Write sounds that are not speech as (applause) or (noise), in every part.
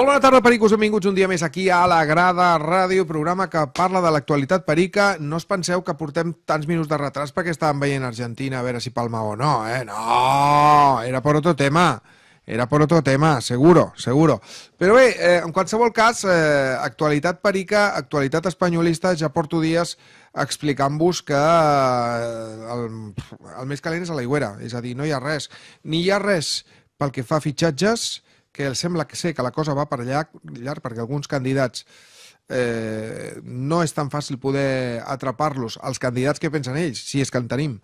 Molt bona tarda, pericos. Benvinguts un dia més aquí a La Grada Ràdio, programa que parla de l'actualitat perica. No es penseu que portem tants minuts de retras perquè estàvem veient Argentina a veure si palma o no, eh? No! Era per otro tema. Era per otro tema, seguro, seguro. Però bé, eh, en qualsevol cas, eh, actualitat perica, actualitat espanyolista, ja porto dies explicant-vos que eh, el, el més calent és a la Iguera, és a dir, no hi ha res. Ni hi ha res pel que fa a fitxatges, eh, que els sembla que sé que la cosa va per llarg, llarg perquè alguns candidats eh, no és tan fàcil poder atrapar-los, els candidats que pensen ells, si és que en tenim.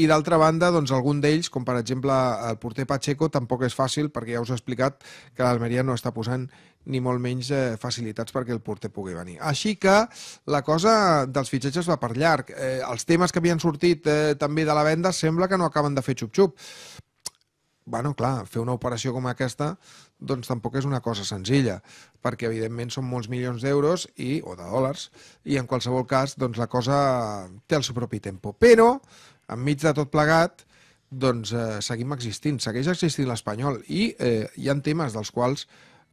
I d'altra banda, doncs, algun d'ells, com per exemple el porter Pacheco, tampoc és fàcil, perquè ja us he explicat que l'Almeria no està posant ni molt menys eh, facilitats perquè el porter pugui venir. Així que la cosa dels fitxatges va per llarg. Eh, els temes que havien sortit eh, també de la venda sembla que no acaben de fer xup-xup bueno, clar, fer una operació com aquesta doncs tampoc és una cosa senzilla, perquè evidentment són molts milions d'euros i o de dòlars, i en qualsevol cas doncs la cosa té el seu propi tempo. Però, enmig de tot plegat, doncs eh, seguim existint, segueix existint l'espanyol i eh, hi han temes dels quals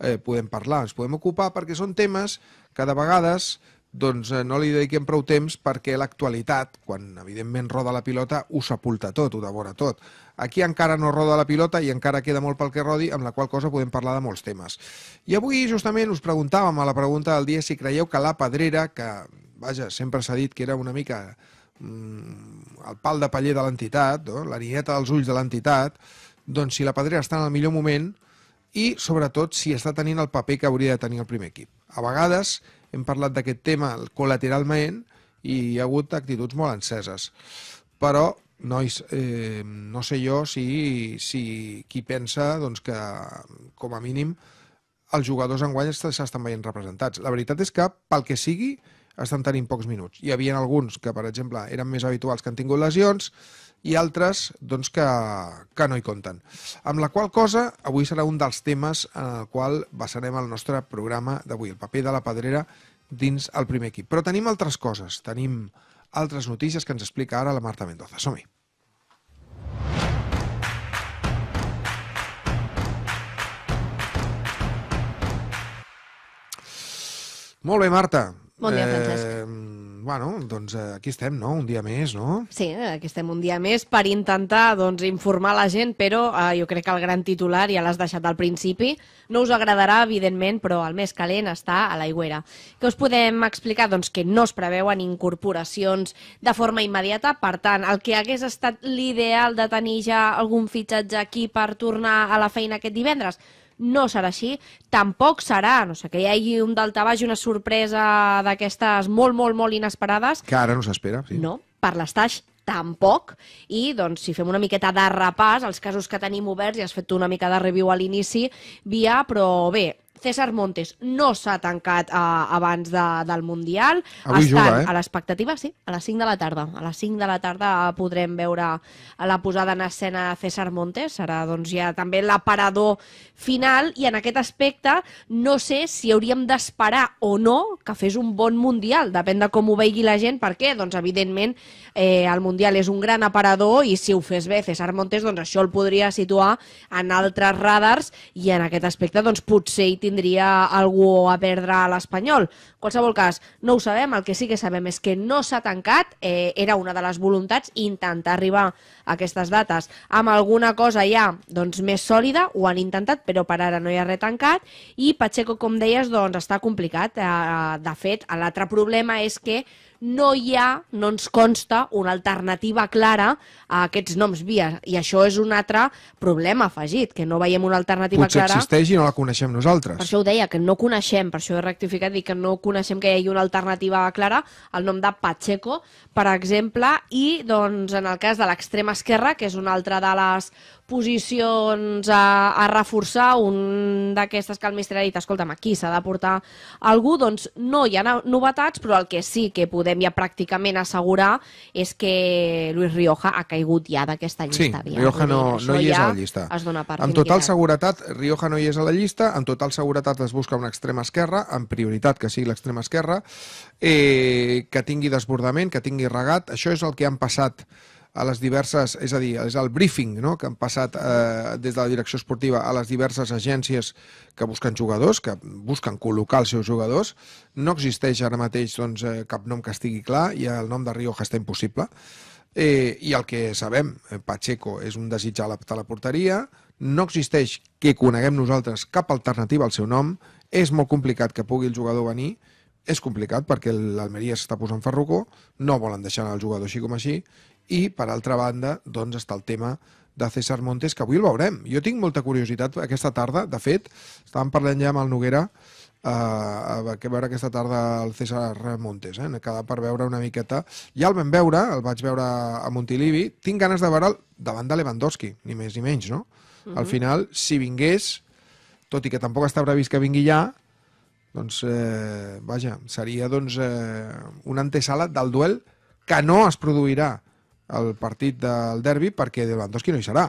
eh, podem parlar, ens podem ocupar perquè són temes que de vegades doncs eh, no li dediquem prou temps perquè l'actualitat, quan evidentment roda la pilota, ho sepulta tot, ho devora tot. Aquí encara no roda la pilota i encara queda molt pel que rodi, amb la qual cosa podem parlar de molts temes. I avui justament us preguntàvem a la pregunta del dia si creieu que la pedrera, que vaja, sempre s'ha dit que era una mica mm, el pal de paller de l'entitat, no? la nieta dels ulls de l'entitat, doncs si la pedrera està en el millor moment i sobretot si està tenint el paper que hauria de tenir el primer equip. A vegades hem parlat d'aquest tema col·lateralment i hi ha hagut actituds molt enceses. Però, nois, eh, no sé jo si, si qui pensa doncs, que, com a mínim, els jugadors en guany s'estan veient representats. La veritat és que, pel que sigui, estan tenint pocs minuts. Hi havia alguns que, per exemple, eren més habituals que han tingut lesions, i altres doncs, que, que no hi compten. Amb la qual cosa, avui serà un dels temes en el qual basarem el nostre programa d'avui, el paper de la pedrera dins el primer equip. Però tenim altres coses, tenim altres notícies que ens explica ara la Marta Mendoza. Som-hi! Molt bé, Marta. Bon dia, eh, Francesc. Eh, bueno, doncs eh, aquí estem, no? Un dia més, no? Sí, aquí estem un dia més per intentar doncs, informar la gent, però eh, jo crec que el gran titular ja l'has deixat al principi. No us agradarà, evidentment, però el més calent està a l'aigüera. Què us podem explicar? Doncs que no es preveuen incorporacions de forma immediata, per tant, el que hagués estat l'ideal de tenir ja algun fitxatge aquí per tornar a la feina aquest divendres, no serà així, tampoc serà, no sé, que hi hagi un daltabaix una sorpresa d'aquestes molt, molt, molt inesperades. Que ara no s'espera, sí. No, per l'estaix tampoc, i doncs si fem una miqueta de repàs, els casos que tenim oberts, i ja has fet una mica de review a l'inici, via, però bé, César Montes no s'ha tancat uh, abans de, del Mundial. Avui Estan juga, eh? a l'expectativa, sí, a les 5 de la tarda. A les 5 de la tarda podrem veure la posada en escena de César Montes. Serà doncs, ja també l'aparador final i en aquest aspecte no sé si hauríem d'esperar o no que fes un bon Mundial. Depèn de com ho vegi la gent, perquè, doncs, evidentment, eh, el Mundial és un gran aparador i si ho fes bé César Montes, doncs això el podria situar en altres radars i en aquest aspecte, doncs, potser hi tindria algú a perdre a l'Espanyol. En qualsevol cas, no ho sabem, el que sí que sabem és que no s'ha tancat, eh, era una de les voluntats intentar arribar a aquestes dates. Amb alguna cosa ja doncs, més sòlida, ho han intentat, però per ara no hi ha res tancat, i Pacheco, com deies, doncs, està complicat. Eh, de fet, l'altre problema és que no hi ha, no ens consta, una alternativa clara a aquests noms via. I això és un altre problema afegit, que no veiem una alternativa Potser clara. Potser existeix i no la coneixem nosaltres. Per això ho deia, que no coneixem, per això he rectificat, dir que no coneixem que hi hagi una alternativa clara al nom de Pacheco, per exemple, i doncs, en el cas de l'extrema esquerra, que és una altra de les posicions a, a reforçar, un d'aquestes que el mestre ha dit, escolta'm, aquí s'ha de portar algú, doncs no hi ha novetats, però el que sí que podem ja pràcticament assegurar és que Luis Rioja ha caigut ja d'aquesta llista. Sí, ja. Rioja no, no hi és ja a la llista. Es dona per amb total seguretat, Rioja no hi és a la llista, amb total seguretat es busca una extrema esquerra, amb prioritat que sigui l'extrema esquerra, eh, que tingui desbordament, que tingui regat, això és el que han passat a les diverses, és a dir, és el briefing no? que han passat eh, des de la direcció esportiva a les diverses agències que busquen jugadors, que busquen col·locar els seus jugadors. No existeix ara mateix doncs, eh, cap nom que estigui clar i el nom de Rioja està impossible. Eh, I el que sabem, eh, Pacheco és un desig a la, a la porteria, no existeix que coneguem nosaltres cap alternativa al seu nom, és molt complicat que pugui el jugador venir, és complicat perquè l'Almeria s'està posant ferrucó, no volen deixar el jugador així com així, i, per altra banda, doncs està el tema de César Montes, que avui el veurem. Jo tinc molta curiositat aquesta tarda, de fet, estàvem parlant ja amb el Noguera, eh, que veure aquesta tarda el César Montes, eh, quedar per veure una miqueta. Ja el vam veure, el vaig veure a Montilivi, tinc ganes de veure'l davant de Lewandowski, ni més ni menys, no? Uh -huh. Al mhm. final, si vingués, tot i que tampoc està previst que vingui ja, doncs, eh, vaja, seria doncs, eh, una antesala del duel que no es produirà el partit del derbi perquè Lewandowski no hi serà.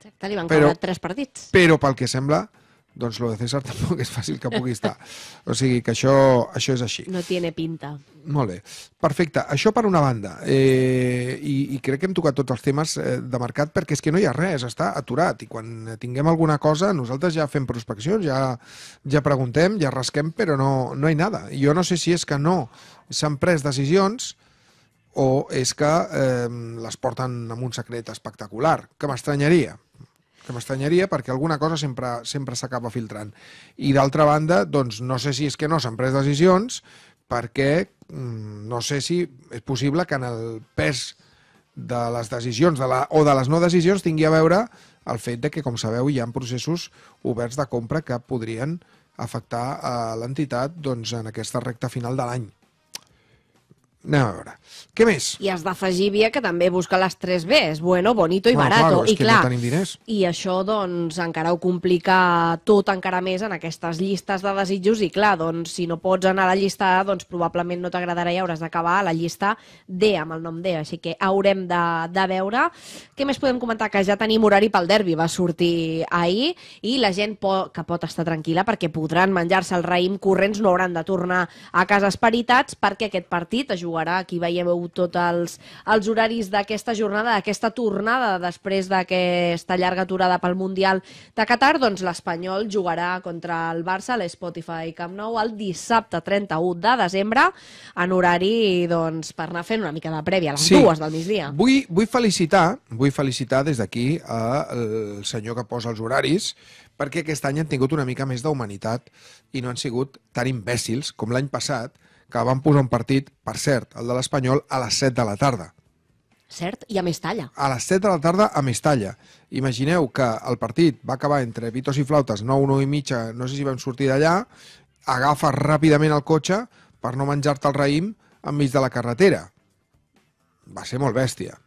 Exacte, li van però, tres partits. Però pel que sembla, doncs lo de César (laughs) tampoc és fàcil que pugui estar. O sigui que això, això és així. No tiene pinta. Molt bé. Perfecte. Això per una banda. Eh, i, I crec que hem tocat tots els temes eh, de mercat perquè és que no hi ha res, està aturat. I quan tinguem alguna cosa, nosaltres ja fem prospeccions, ja, ja preguntem, ja rasquem, però no, no hi ha nada. Jo no sé si és que no s'han pres decisions o és que eh, les porten amb un secret espectacular, que m'estranyaria que m'estranyaria perquè alguna cosa sempre sempre s'acaba filtrant. I d'altra banda, doncs no sé si és que no s'han pres decisions perquè mm, no sé si és possible que en el pes de les decisions de la, o de les no decisions tingui a veure el fet de que, com sabeu, hi ha processos oberts de compra que podrien afectar a eh, l'entitat doncs, en aquesta recta final de l'any. Anem a veure. Què més? I has d'afegir via que també busca les 3 Bs. Bueno, bonito i bueno, barato. Claro, I clar, no tenim diners. I això doncs encara ho complica tot encara més en aquestes llistes de desitjos i clar, doncs si no pots anar a la llista A, doncs probablement no t'agradarà i hauràs d'acabar a la llista D amb el nom D. Així que haurem de, de veure. Què més podem comentar? Que ja tenim horari pel derbi. Va sortir ahir i la gent po que pot estar tranquil·la perquè podran menjar-se el raïm corrents, no hauran de tornar a cases esperitats perquè aquest partit es jugarà jugarà. Aquí veiem tots els, els horaris d'aquesta jornada, d'aquesta tornada després d'aquesta llarga aturada pel Mundial de Qatar. Doncs l'Espanyol jugarà contra el Barça a l'Spotify Camp Nou el dissabte 31 de desembre en horari doncs, per anar fent una mica de prèvia a les sí. dues del migdia. Vull, vull felicitar, vull felicitar des d'aquí el senyor que posa els horaris perquè aquest any han tingut una mica més d'humanitat i no han sigut tan imbècils com l'any passat, que van posar un partit, per cert, el de l'Espanyol, a les 7 de la tarda. Cert, i a Mestalla. A les 7 de la tarda a Mestalla. Imagineu que el partit va acabar entre Vitos i flautes, 9, 9 i mitja, no sé si vam sortir d'allà, agafa ràpidament el cotxe per no menjar-te el raïm enmig de la carretera. Va ser molt bèstia.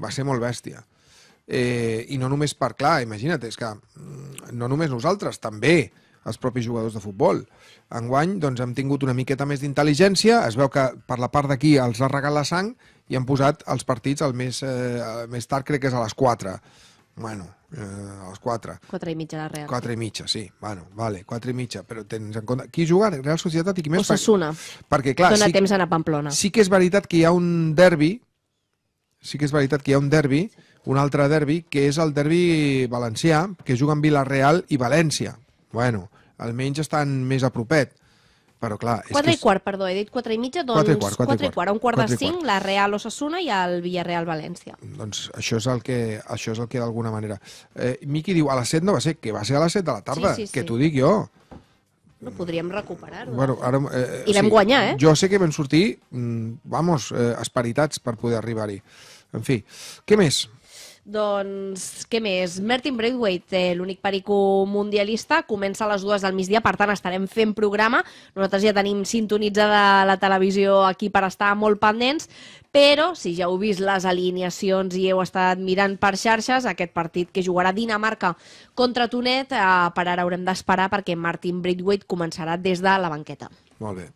Va ser molt bèstia. Eh, I no només per, clar, imagina't, és que mm, no només nosaltres, també els propis jugadors de futbol. Enguany doncs, hem tingut una miqueta més d'intel·ligència, es veu que per la part d'aquí els ha regat la sang i han posat els partits el més, eh, el més tard, crec que és a les 4. Bueno, eh, a les 4. 4 i mitja, la Real. 4 i mitja, sí. Bueno, vale, 4 i mitja. Però tens en compte... Qui juga? Real Societat i qui més? Osasuna. Perquè, clar... Dóna sí, temps a anar a Pamplona. Sí que és veritat que hi ha un derbi, sí que és veritat que hi ha un derbi, un altre derbi, que és el derbi valencià, que juguen Vila-real i València. Bueno, almenys estan més a propet. Però clar... 4 i quart, perdó, he dit 4 i mitja, doncs 4 i quart, 4 4 i quart. un quart de 5, la Real Osasuna i el Villarreal València. Doncs això és el que, això és el que d'alguna manera... Eh, Miqui diu, a les 7 no va ser, que va ser a les 7 de la tarda, sí, sí, que sí. t'ho dic jo. No podríem recuperar-ho. Bueno, ara, eh, I l'hem sí, guanyat, eh? Jo sé que vam sortir, mm, vamos, eh, esperitats per poder arribar-hi. En fi, què més? Doncs, què més? Martin Braithwaite, eh, l'únic perico mundialista, comença a les dues del migdia, per tant estarem fent programa. Nosaltres ja tenim sintonitzada la televisió aquí per estar molt pendents, però si ja heu vist les alineacions i heu estat mirant per xarxes, aquest partit que jugarà Dinamarca contra Tonet, eh, per ara haurem d'esperar perquè Martin Braithwaite començarà des de la banqueta. Molt bé.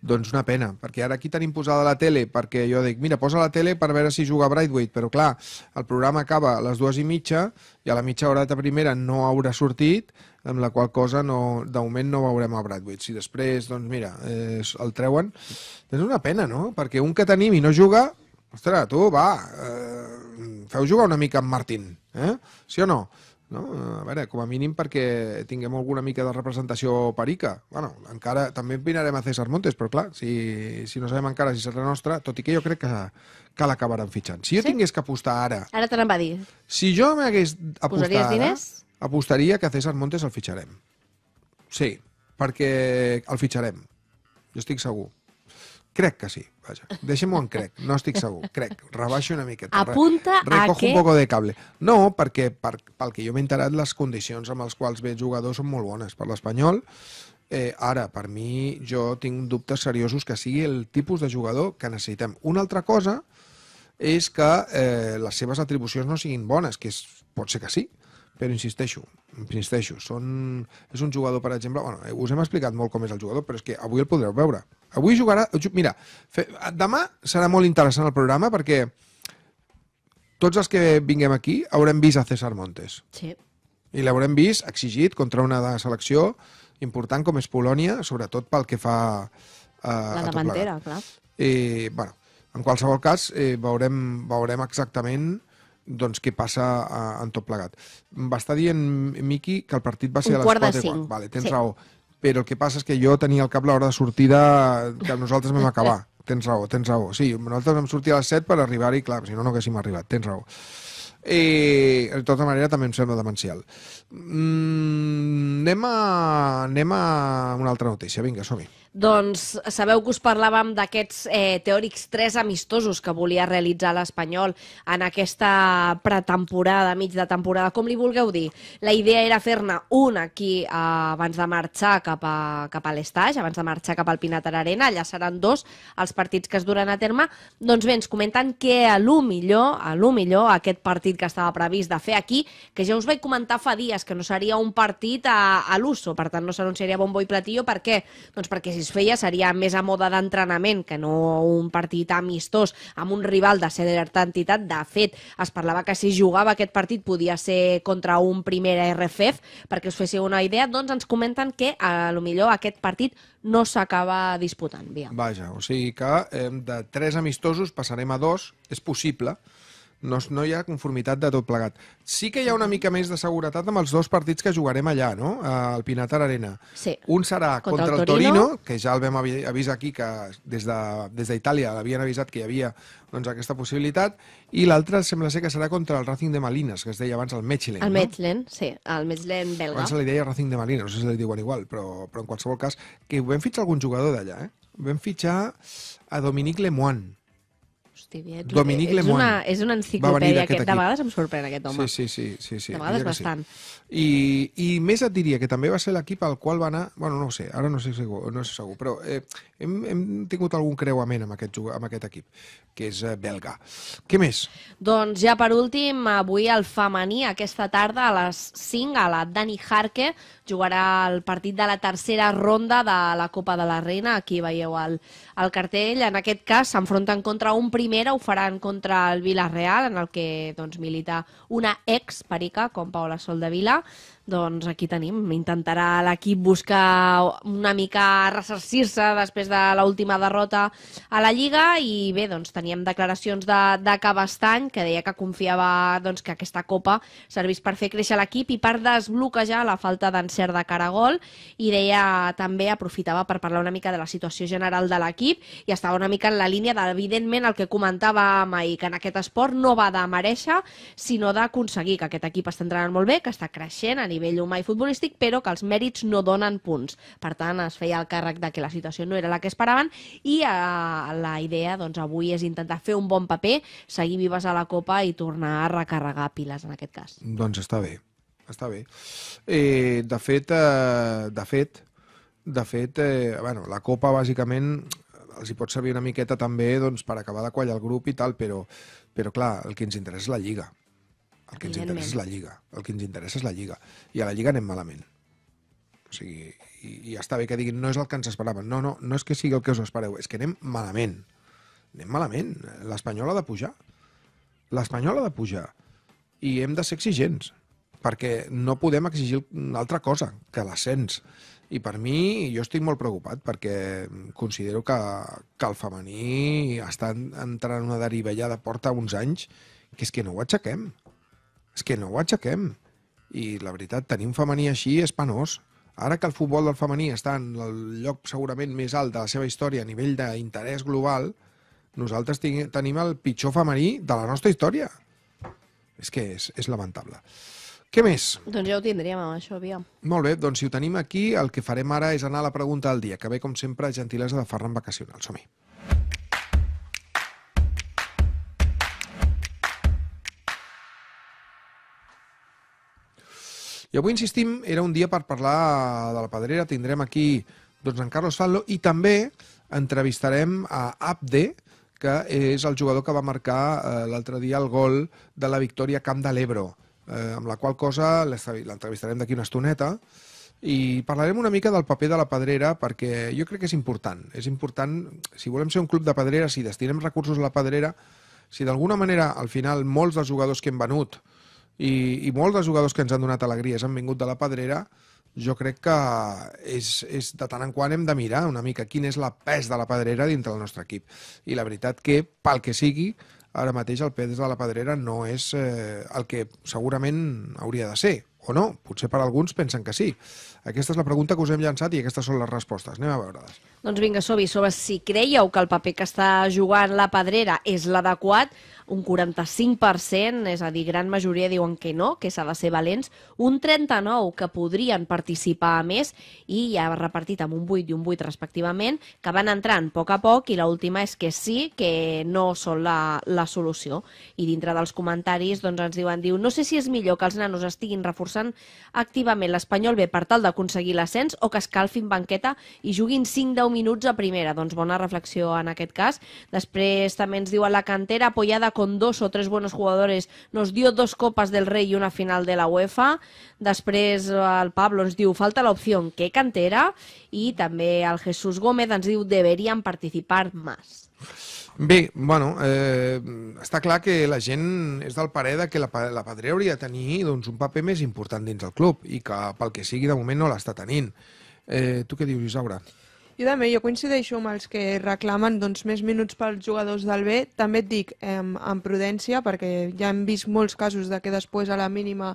Doncs una pena, perquè ara aquí tenim posada la tele, perquè jo dic, mira, posa la tele per veure si juga Brightweight, però clar, el programa acaba a les dues i mitja, i a la mitja hora de primera no haurà sortit, amb la qual cosa no, de moment no veurem a Brightweight. Si després, doncs mira, eh, el treuen... És una pena, no? Perquè un que tenim i no juga, ostres, tu, va, eh, feu jugar una mica amb Martín, eh? Sí o no? No? A veure, com a mínim perquè tinguem alguna mica de representació perica. bueno, encara també opinarem a César Montes, però clar, si, si no sabem encara si serà nostra, tot i que jo crec que, que l'acabaran fitxant. Si jo sí? tingués que apostar ara... Ara te va dir. Si jo m'hagués apostat ara, diners? apostaria que a César Montes el fitxarem. Sí, perquè el fitxarem. Jo estic segur. Crec que sí vaja. Deixem-ho en crec, no estic segur, crec, rebaixo una miqueta. Apunta Re, a que... un poco de cable. No, perquè per, pel que jo m'he enterat, les condicions amb les quals ve el jugador són molt bones per l'Espanyol. Eh, ara, per mi, jo tinc dubtes seriosos que sigui el tipus de jugador que necessitem. Una altra cosa és que eh, les seves atribucions no siguin bones, que és, pot ser que sí, però insisteixo, insisteixo, són, és un jugador, per exemple, bueno, eh, us hem explicat molt com és el jugador, però és que avui el podreu veure. Avui jugarà... Mira, fe, demà serà molt interessant el programa perquè tots els que vinguem aquí haurem vist a César Montes. Sí. I l'haurem vist exigit contra una selecció important com és Polònia, sobretot pel que fa eh, a, la a davantera, clar. I, bueno, en qualsevol cas, eh, veurem, veurem exactament doncs, què passa a, eh, en tot plegat. Va estar dient, Miqui, que el partit va ser Un a les 4 i 4. Vale, tens sí. raó però el que passa és que jo tenia al cap l'hora de sortida que nosaltres vam acabar. (laughs) Tens raó, tens raó. Sí, nosaltres vam sortir a les 7 per arribar-hi, clar, si no, no haguéssim arribat. Tens raó. I, de tota manera, també em sembla demencial. Mm, anem, a, anem a una altra notícia. Vinga, som-hi. Doncs sabeu que us parlàvem d'aquests eh, teòrics tres amistosos que volia realitzar l'Espanyol en aquesta pretemporada, mig de temporada, com li vulgueu dir. La idea era fer-ne un aquí eh, abans de marxar cap a, cap a l'estaix, abans de marxar cap al Pinatar Arena, allà seran dos els partits que es duran a terme. Doncs bé, ens comenten que a lo millor, a lo millor aquest partit partit que estava previst de fer aquí, que ja us vaig comentar fa dies que no seria un partit a, a l'uso, per tant no s'anunciaria bombo i platillo, per què? Doncs perquè si es feia seria més a moda d'entrenament que no un partit amistós amb un rival de certa entitat. De fet, es parlava que si jugava aquest partit podia ser contra un primer RFF, perquè us féssiu una idea, doncs ens comenten que a lo millor aquest partit no s'acaba disputant. Via. Vaja, o sigui que eh, de tres amistosos passarem a dos, és possible, no, no hi ha conformitat de tot plegat. Sí que hi ha una mica més de seguretat amb els dos partits que jugarem allà, no? Al Pinatar Arena. Sí. Un serà contra, contra el, Torino, el Torino, que ja el vam avisar aquí, que des d'Itàlia de, des l'havien avisat que hi havia doncs, aquesta possibilitat, i l'altre sembla ser que serà contra el Racing de Malines, que es deia abans el Mechelen. El no? Mechelen, sí, el Mechelen belga. Abans se li deia Racing de Malines, no sé si li diuen igual, però, però en qualsevol cas, que ho vam fitxar algun jugador d'allà, eh? Vam fitxar a Dominic Lemoine, Stevie. Ets, Dominique Lemoine. Una, és una enciclopèdia. Aquest, aquest de vegades em sorprèn aquest home. Sí, sí, sí. sí, sí de vegades bastant. Sí. I, I més et diria que també va ser l'equip al qual va anar... Bueno, no ho sé, ara no sé segur, no sé segur però eh, hem, hem tingut algun creuament amb aquest, amb aquest equip, que és eh, belga. Què més? Doncs ja per últim, avui el femení, aquesta tarda a les 5, a la Dani Harke, jugarà el partit de la tercera ronda de la Copa de la Reina. Aquí veieu el, el cartell. En aquest cas s'enfronten contra un primer manera ho faran contra el Villarreal, en el que doncs, milita una ex-perica com Paola Vila doncs aquí tenim. Intentarà l'equip buscar una mica ressarcir-se després de l'última derrota a la Lliga i bé, doncs teníem declaracions de, de Cabestany que deia que confiava doncs, que aquesta Copa servís per fer créixer l'equip i per desbloquejar la falta d'encert de Caragol i deia també aprofitava per parlar una mica de la situació general de l'equip i estava una mica en la línia d'evidentment el que comentava mai que en aquest esport no va de mereixer, sinó d'aconseguir que aquest equip està entrenant molt bé, que està creixent a nivell humà i futbolístic, però que els mèrits no donen punts. Per tant, es feia el càrrec de que la situació no era la que esperaven i eh, la idea doncs, avui és intentar fer un bon paper, seguir vives a la Copa i tornar a recarregar piles en aquest cas. Doncs està bé, està bé. Eh, de fet, eh, de fet, de fet, eh, bueno, la Copa bàsicament els hi pot servir una miqueta també doncs, per acabar de quallar el grup i tal, però, però clar, el que ens interessa és la Lliga. El que ens interessa és la Lliga. El que ens interessa és la Lliga. I a la Lliga anem malament. O sigui, i, i està bé que diguin no és el que ens esperàvem. No, no, no és que sigui el que us espereu, és que anem malament. Anem malament. L'Espanyol ha de pujar. L'Espanyol ha de pujar. I hem de ser exigents, perquè no podem exigir una altra cosa que l'ascens. I per mi, jo estic molt preocupat perquè considero que, que el femení està entrant en una deriva de porta uns anys que és que no ho aixequem és que no ho aixequem. I la veritat, tenir un femení així és penós. Ara que el futbol del femení està en el lloc segurament més alt de la seva història a nivell d'interès global, nosaltres tenim el pitjor femení de la nostra història. És que és, és lamentable. Què més? Doncs ja ho tindríem, amb això, aviam. Molt bé, doncs si ho tenim aquí, el que farem ara és anar a la pregunta del dia, que ve, com sempre, gentilesa de Ferran Vacacional. Som-hi. I avui, insistim, era un dia per parlar de la pedrera. Tindrem aquí doncs, en Carlos Fallo i també entrevistarem a Abde, que és el jugador que va marcar eh, l'altre dia el gol de la victòria Camp de l'Ebro, eh, amb la qual cosa l'entrevistarem d'aquí una estoneta i parlarem una mica del paper de la pedrera perquè jo crec que és important. És important, si volem ser un club de pedrera, si destinem recursos a la pedrera, si d'alguna manera al final molts dels jugadors que hem venut i, i molts dels jugadors que ens han donat alegries han vingut de la Pedrera, jo crec que és, és de tant en quant hem de mirar una mica quin és la pes de la Pedrera dintre del nostre equip. I la veritat que, pel que sigui, ara mateix el pes de la Pedrera no és eh, el que segurament hauria de ser, o no? Potser per alguns pensen que sí. Aquesta és la pregunta que us hem llançat i aquestes són les respostes. Anem a veure-les. Doncs vinga, Sobi, sobre si creieu que el paper que està jugant la Pedrera és l'adequat, un 45%, és a dir, gran majoria diuen que no, que s'ha de ser valents, un 39% que podrien participar a més i ja ha repartit amb un 8 i un 8 respectivament, que van entrant a poc a poc i l'última és que sí, que no són la, la solució. I dintre dels comentaris doncs, ens diuen, diu, no sé si és millor que els nanos estiguin reforçant activament l'espanyol B per tal de d'aconseguir l'ascens o que escalfin banqueta i juguin 5-10 minuts a primera. Doncs bona reflexió en aquest cas. Després també ens diu a la cantera apoyada con dos o tres buenos jugadores nos dio dos copas del rei i una final de la UEFA. Després eh, el Pablo ens diu falta l'opció que cantera i també el Jesús Gómez ens diu deberían participar més. Bé, bueno, eh, està clar que la gent és del parer de que la, la Pedrera hauria de tenir doncs, un paper més important dins el club i que pel que sigui de moment no l'està tenint. Eh, tu què dius, Isaura? Jo també, jo coincideixo amb els que reclamen doncs, més minuts pels jugadors del B. També et dic, eh, amb prudència, perquè ja hem vist molts casos de que després a la mínima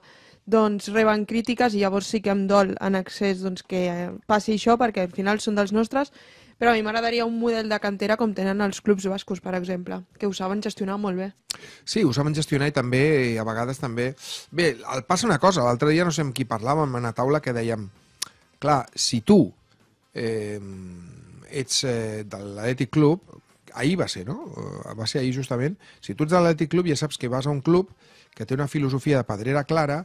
doncs, reben crítiques i llavors sí que em dol en accés doncs, que passi això, perquè al final són dels nostres, però a mi m'agradaria un model de cantera com tenen els clubs bascos, per exemple, que ho saben gestionar molt bé. Sí, ho saben gestionar i també, i a vegades també... Bé, el passa una cosa, l'altre dia no sé amb qui parlàvem a la taula que dèiem, clar, si tu eh, ets eh, de l'Atlètic Club, ahir va ser, no? Eh, va ser ahir justament. Si tu ets de l'Atlètic Club ja saps que vas a un club que té una filosofia de pedrera clara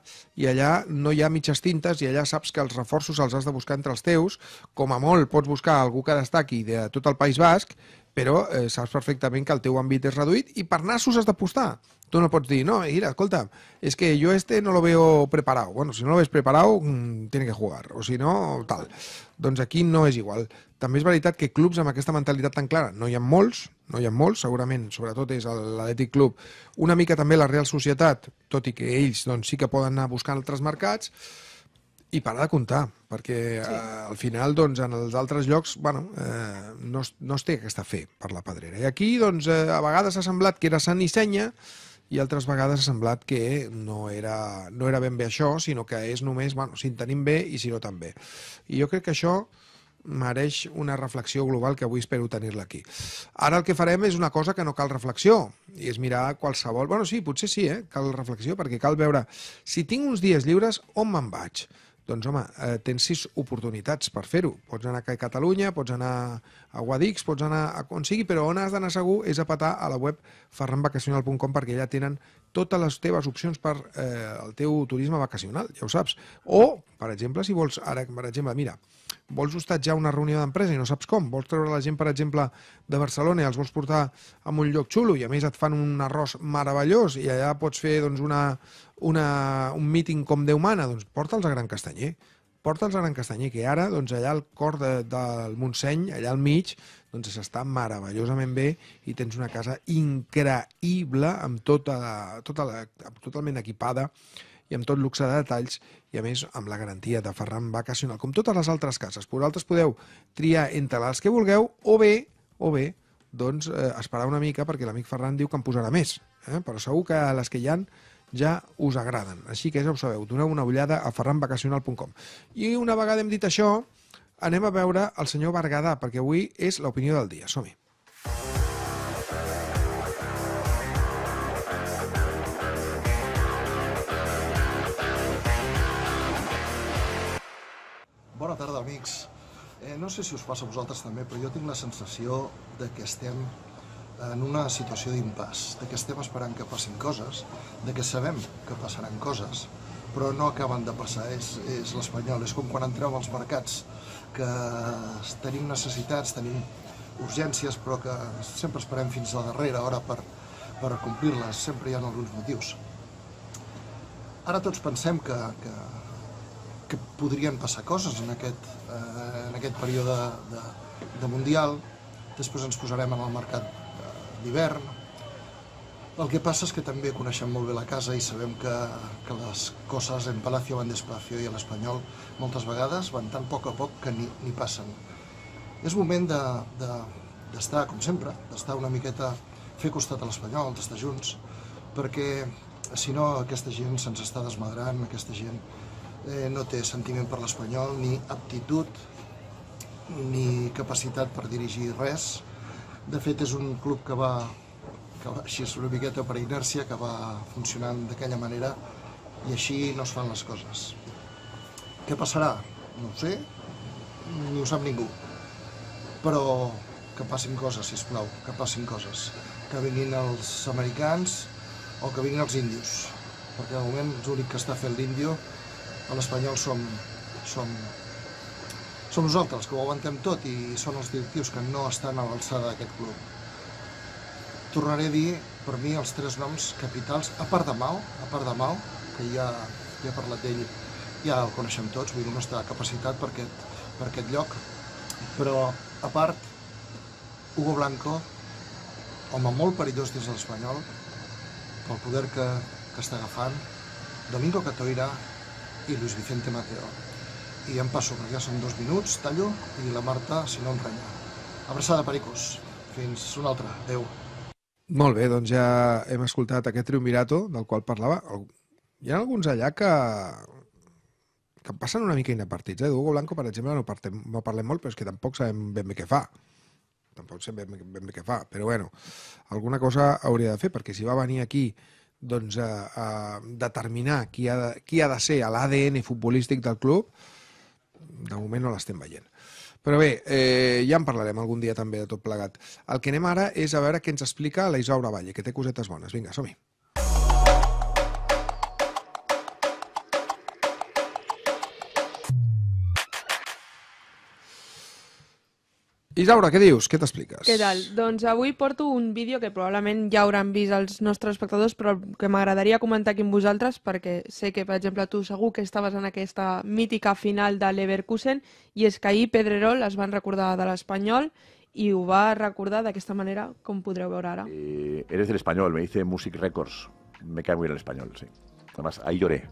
i allà no hi ha mitges tintes i allà saps que els reforços els has de buscar entre els teus, com a molt pots buscar algú que destaqui de tot el País Basc, però eh, saps perfectament que el teu àmbit és reduït i per nassos has d'apostar. Tú no pots dir, no, mira, escolta, es que yo este no lo veo preparado. Bueno, si no lo ves preparado, mmm, tiene que jugar, o si no, tal. Doncs aquí no és igual. També és veritat que clubs amb aquesta mentalitat tan clara no hi ha molts, no hi ha molts, segurament, sobretot és l'Atlètic Club. Una mica també la Real Societat, tot i que ells doncs, sí que poden anar buscant altres mercats, i parar de comptar, perquè sí. eh, al final, doncs, en els altres llocs, bueno, eh, no, no es té aquesta fe per la pedrera. I aquí, doncs, eh, a vegades ha semblat que era sant i senya, i altres vegades ha semblat que no era, no era ben bé això, sinó que és només, bueno, si en tenim bé i si no tan bé. I jo crec que això mereix una reflexió global que avui espero tenir-la aquí. Ara el que farem és una cosa que no cal reflexió, i és mirar qualsevol... Bueno, sí, potser sí, eh? cal reflexió, perquè cal veure si tinc uns dies lliures, on me'n vaig? Doncs home, eh, tens sis oportunitats per fer-ho. Pots anar a Catalunya, pots anar a Guadix, pots anar a on sigui, però on has d'anar segur és a patar a la web ferranvacacional.com perquè allà tenen totes les teves opcions per eh, el teu turisme vacacional, ja ho saps. O, per exemple, si vols, ara, per exemple, mira, vols hostatjar una reunió d'empresa i no saps com, vols treure la gent, per exemple, de Barcelona i els vols portar a un lloc xulo i a més et fan un arròs meravellós i allà pots fer doncs, una, una, un míting com Déu mana, doncs porta'ls a Gran Castanyer. Porta'ls a Gran Castanyer, que ara, doncs, allà al cor de, del Montseny, allà al mig, doncs s'està meravellosament bé i tens una casa increïble amb tota, tota la, totalment equipada i amb tot luxe de detalls i a més amb la garantia de Ferran Vacacional, com totes les altres cases. Vosaltres podeu triar entre les que vulgueu o bé, o bé, doncs eh, esperar una mica perquè l'amic Ferran diu que en posarà més, eh? però segur que les que hi han ja us agraden. Així que ja ho sabeu, doneu una ullada a ferranvacacional.com. I una vegada hem dit això, anem a veure el senyor Bargadà, perquè avui és l'opinió del dia. Som-hi. Bona tarda, amics. Eh, no sé si us passa a vosaltres també, però jo tinc la sensació de que estem en una situació d'impàs, de que estem esperant que passin coses, de que sabem que passaran coses, però no acaben de passar, és, és l'espanyol. És com quan entreu als mercats, que tenim necessitats, tenim urgències, però que sempre esperem fins a la darrera hora per, per complir-les, sempre hi ha alguns motius. Ara tots pensem que, que, que podrien passar coses en aquest, eh, en aquest període de, de, de Mundial, després ens posarem en el mercat d'hivern. El que passa és que també coneixem molt bé la casa i sabem que, que les coses en Palacio van despacio i a l'Espanyol moltes vegades van tan poc a poc que ni, ni passen. És moment d'estar, de, de, com sempre, d'estar una miqueta, fer costat a l'Espanyol, d'estar junts, perquè si no aquesta gent se'ns està desmadrant, aquesta gent eh, no té sentiment per l'espanyol, ni aptitud, ni capacitat per dirigir res, de fet, és un club que va, que va així és una miqueta per inèrcia, que va funcionant d'aquella manera i així no es fan les coses. Què passarà? No ho sé, ni ho sap ningú. Però que passin coses, si plau, que passin coses. Que vinguin els americans o que vinguin els índios. Perquè de moment l'únic que està fent l'índio a l'espanyol som, som som nosaltres que ho aguantem tot i són els directius que no estan a l'alçada d'aquest club. Tornaré a dir, per mi, els tres noms capitals, a part de Mau, a part de Mau, que ja, ja he parlat d'ell, ja el coneixem tots, vull dir, no està capacitat per aquest, per aquest lloc, però a part, Hugo Blanco, home molt perillós dins de l'Espanyol, pel poder que, que està agafant, Domingo Catoira i Luis Vicente Mateo i em passo, perquè ja són dos minuts, tallo, i la Marta, si no, em renya. Abraçada, pericos. Fins una altra. Adéu. Molt bé, doncs ja hem escoltat aquest triumvirato del qual parlava. Hi ha alguns allà que, que passen una mica inapartits. Eh? Hugo Blanco, per exemple, no parlem, no parlem molt, però és que tampoc sabem ben bé què fa. Tampoc sabem ben, ben bé què fa. Però bueno, alguna cosa hauria de fer, perquè si va venir aquí doncs, a, a determinar qui ha de, qui ha de ser l'ADN futbolístic del club, de moment no l'estem veient. Però bé, eh, ja en parlarem algun dia també de tot plegat. El que anem ara és a veure què ens explica la Isaura Valle, que té cosetes bones. Vinga, som-hi. Isaura, què dius? Què t'expliques? Què tal? Doncs avui porto un vídeo que probablement ja hauran vist els nostres espectadors, però que m'agradaria comentar aquí amb vosaltres, perquè sé que, per exemple, tu segur que estaves en aquesta mítica final de l'Everkusen, i és que ahir Pedrerol es van recordar de l'Espanyol i ho va recordar d'aquesta manera, com podreu veure ara. Eh, eres del Espanyol, me dice Music Records. Me cae muy en el Espanyol, sí. Además, ahí lloré.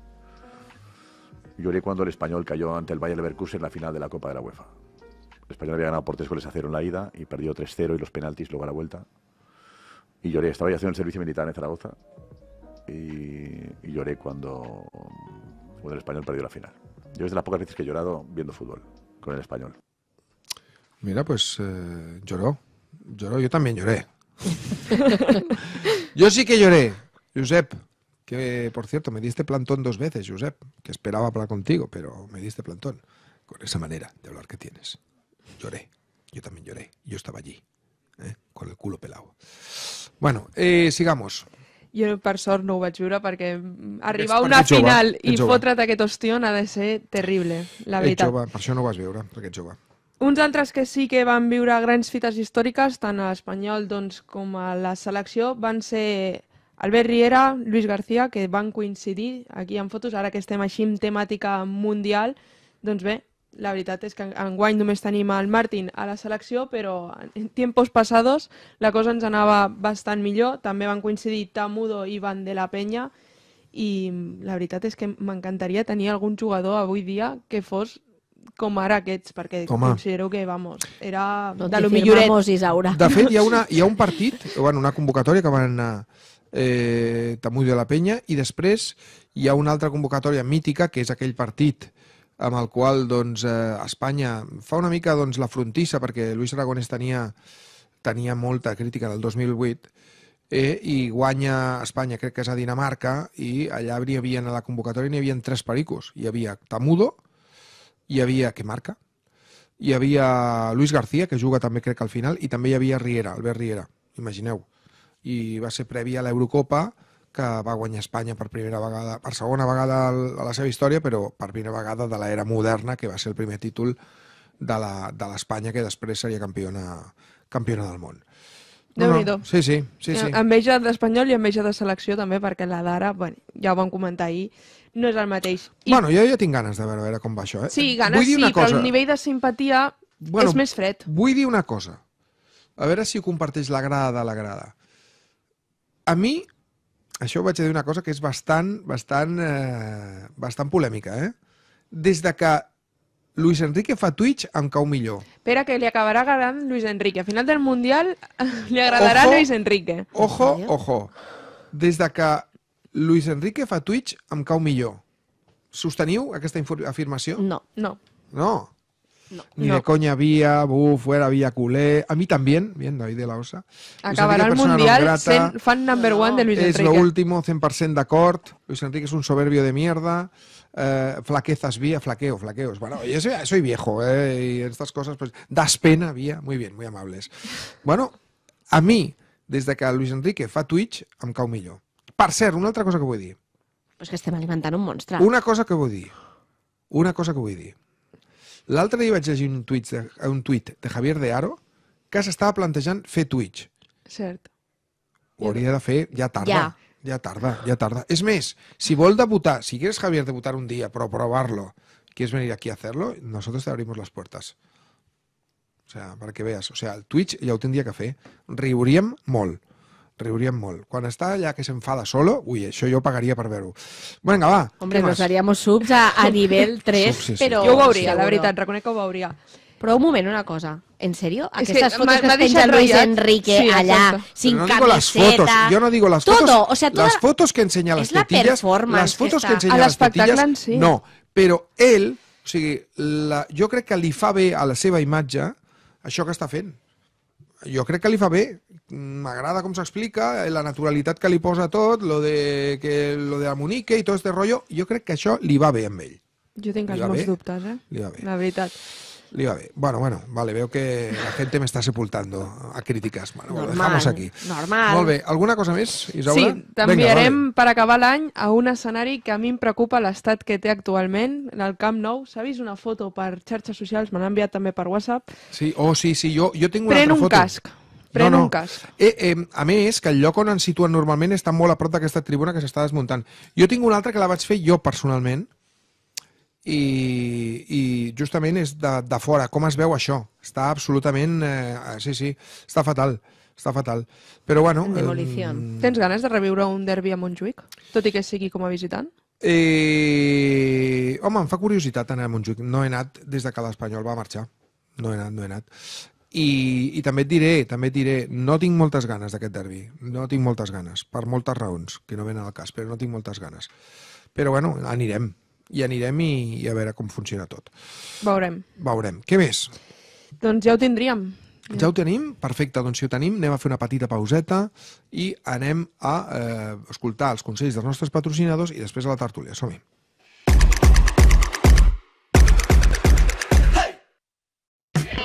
Lloré cuando el Espanyol cayó ante el Bayern Leverkusen en la final de la Copa de la UEFA. El Español había ganado por tres goles a cero en la ida y perdió 3-0 y los penaltis, luego a la vuelta. Y lloré, estaba ya haciendo el servicio militar en Zaragoza y, lloré cuando, cuando el español perdió la final. Yo es de las pocas veces que he llorado viendo fútbol con el español. Mira, pues eh, lloró. Lloró, yo también lloré. (laughs) yo sí que lloré, Josep. Que por cierto, me diste plantón dos veces, Josep, que esperaba hablar contigo, pero me diste plantón con esa manera de hablar que tienes. Lloré. Yo también lloré. Yo estaba allí, ¿eh? con el culo pelado. Bueno, eh, sigamos. Jo, per sort, no ho vaig viure perquè arribar a una jove, final i jove. fotre't aquest ostión ha de ser terrible, la veritat. Ets jove, per això no ho vas viure, perquè ets jove. Uns altres que sí que van viure grans fites històriques, tant a l'Espanyol doncs, com a la selecció, van ser Albert Riera, Lluís García, que van coincidir aquí en fotos, ara que estem així en temàtica mundial, doncs bé, la veritat és que enguany només tenim el Martin a la selecció, però en tiempos passados la cosa ens anava bastant millor. També van coincidir Tamudo i Van de la Penya i mm, la veritat és que m'encantaria tenir algun jugador avui dia que fos com ara aquests, perquè Home. considero que, vamos, era no de lo milloret. Isaura. De fet, hi ha, una, hi ha un partit, bueno, una convocatòria que van anar eh, Tamudo de la Penya i després hi ha una altra convocatòria mítica que és aquell partit eh, amb el qual doncs, eh, Espanya fa una mica doncs, la frontissa, perquè Luis Aragonès tenia, tenia molta crítica del 2008, eh, i guanya Espanya, crec que és a Dinamarca, i allà hi havia, a la convocatòria n'hi havia tres pericos. Hi havia Tamudo, hi havia que marca, hi havia Luis García, que juga també crec al final, i també hi havia Riera, Albert Riera, imagineu. I va ser prèvia a l'Eurocopa, que va guanyar Espanya per primera vegada, per segona vegada a la seva història, però per primera vegada de l'era moderna, que va ser el primer títol de l'Espanya de que després seria campiona, campiona del món. No, no, Sí, sí, sí, sí. Enveja d'Espanyol i enveja de selecció també, perquè la d'ara, bueno, ja ho vam comentar ahir, no és el mateix. I... Bueno, jo ja tinc ganes de veure, veure com va això. Eh? Sí, ganes sí, cosa... però el nivell de simpatia bueno, és més fred. Vull dir una cosa. A veure si ho comparteix la grada de la grada. A mi això vaig a dir una cosa que és bastant, bastant, eh, bastant polèmica, eh? Des de que Luis Enrique fa Twitch em cau millor. Espera, que li acabarà agradant Luis Enrique. A final del Mundial (laughs) li agradarà ojo, Luis Enrique. Ojo, ojo. Des de que Luis Enrique fa Twitch em cau millor. Sosteniu aquesta afirmació? No. No. No. No, Ni no. de coña vía, buf, fuera vía culé. A mí también, viendo ahí de la osa. Acabará el Mundial grata, fan number one de Luis Enrique. Es lo último, 100% acord. Luis Enrique es un soberbio de mierda. Eh, flaquezas vía, flaqueo, flaqueos. Bueno, yo soy, soy viejo, eh, y estas cosas, pues, das pena vía. Muy bien, muy amables. Bueno, a mí, desde que Luis Enrique fa Twitch, em cau millor. Per ser, una altra cosa que vull dir. decir. Pues que estem alimentant un monstre. Una cosa que vull dir. Una cosa que vull dir. L'altre dia vaig llegir un tuit, de, un tuit de Javier de Aro que s'estava plantejant fer Twitch. Cert. Ho hauria de fer ja tarda. Ja. ja tarda, ja tarda. És més, si vol debutar, si quieres Javier debutar un dia, però provar-lo, quieres venir aquí a hacerlo, nosotros te abrimos las puertas. O sea, para que veas. O sea, el Twitch ja ho tindria que fer. Riuríem molt riuríem molt. Quan està allà que s'enfada solo, ui, això jo pagaria per veure-ho. Vinga, va. Hombre, nos daríamos subs a, a nivell 3, sí, sí, sí. però... Jo ho veuria, la veritat, reconec que ho veuria. Però un moment, una cosa. En sèrio? Aquestes fotos que es penja Luis Enrique sí, allà, exacte. sin no camiseta... Les fotos. Jo no digo las fotos. Todo, o sea, toda... Las fotos que ensenya les tetillas... Las fotos que, que enseña a tetillas... Sí. No, però ell, o sigui, la, jo crec que li fa bé a la seva imatge això que està fent. Jo crec que li fa bé m'agrada com s'explica, eh, la naturalitat que li posa tot, lo de, que, lo de la Monique i tot este rollo, jo crec que això li va bé amb ell. Jo tinc els meus dubtes, eh? Li va bé. La veritat. Li va bé. Bueno, bueno, vale, veo que la gent me està sepultando a críticas. Bueno, normal, lo dejamos aquí. Normal. Molt bé. Alguna cosa més, Isaura? Sí, t'enviarem vale. per acabar l'any a un escenari que a mi em preocupa l'estat que té actualment, en el Camp Nou. S'ha vist una foto per xarxes socials, me l'ha enviat també per WhatsApp. Sí, oh, sí, sí, jo, jo tinc una Pren altra foto. Pren un casc pren no, no. un casc. Eh, eh, a més, que el lloc on ens situen normalment està molt a prop d'aquesta tribuna que s'està desmuntant. Jo tinc una altra que la vaig fer jo personalment i, i justament és de, de fora. Com es veu això? Està absolutament... Eh, sí, sí, està fatal. Està fatal. Però bueno... Eh, Tens ganes de reviure un derbi a Montjuïc? Tot i que sigui com a visitant? Eh... Home, em fa curiositat anar a Montjuïc. No he anat des de que l'Espanyol va marxar. No he anat, no he anat. I, i també et diré, també et diré, no tinc moltes ganes d'aquest derbi, no tinc moltes ganes, per moltes raons, que no venen al cas, però no tinc moltes ganes. Però bueno, anirem, i anirem i, i a veure com funciona tot. Veurem. Veurem. Què més? Doncs ja ho tindríem. Ja ho tenim? Perfecte, doncs si ho tenim, anem a fer una petita pauseta i anem a eh, escoltar els consells dels nostres patrocinadors i després a la tertúlia. Som-hi.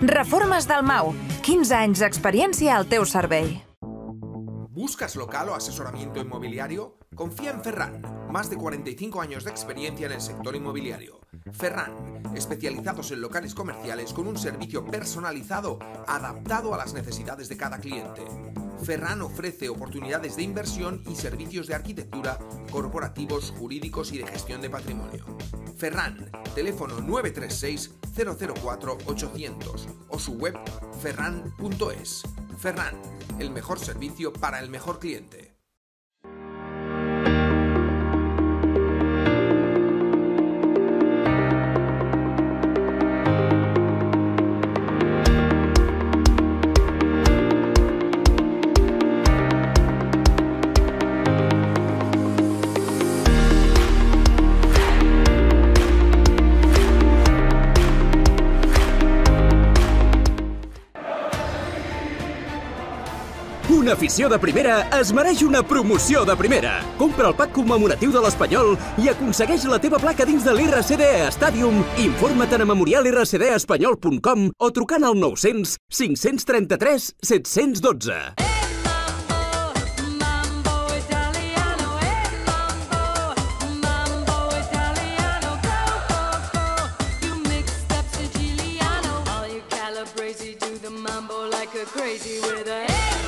Reformas Dalmau. 15 años de experiencia al teu ¿Buscas local o asesoramiento inmobiliario? Confía en Ferran, más de 45 años de experiencia en el sector inmobiliario. Ferran, especializados en locales comerciales con un servicio personalizado adaptado a las necesidades de cada cliente. Ferran ofrece oportunidades de inversión y servicios de arquitectura, corporativos, jurídicos y de gestión de patrimonio. Ferran, teléfono 936-004-800 o su web ferran.es. Ferran, el mejor servicio para el mejor cliente. Una afició de primera es mereix una promoció de primera. Compra el pack commemoratiu de l'Espanyol i aconsegueix la teva placa dins de l'RCD Stadium. Informa't a memorialrcdespanyol.com o trucant al 900 533 712. crazy with a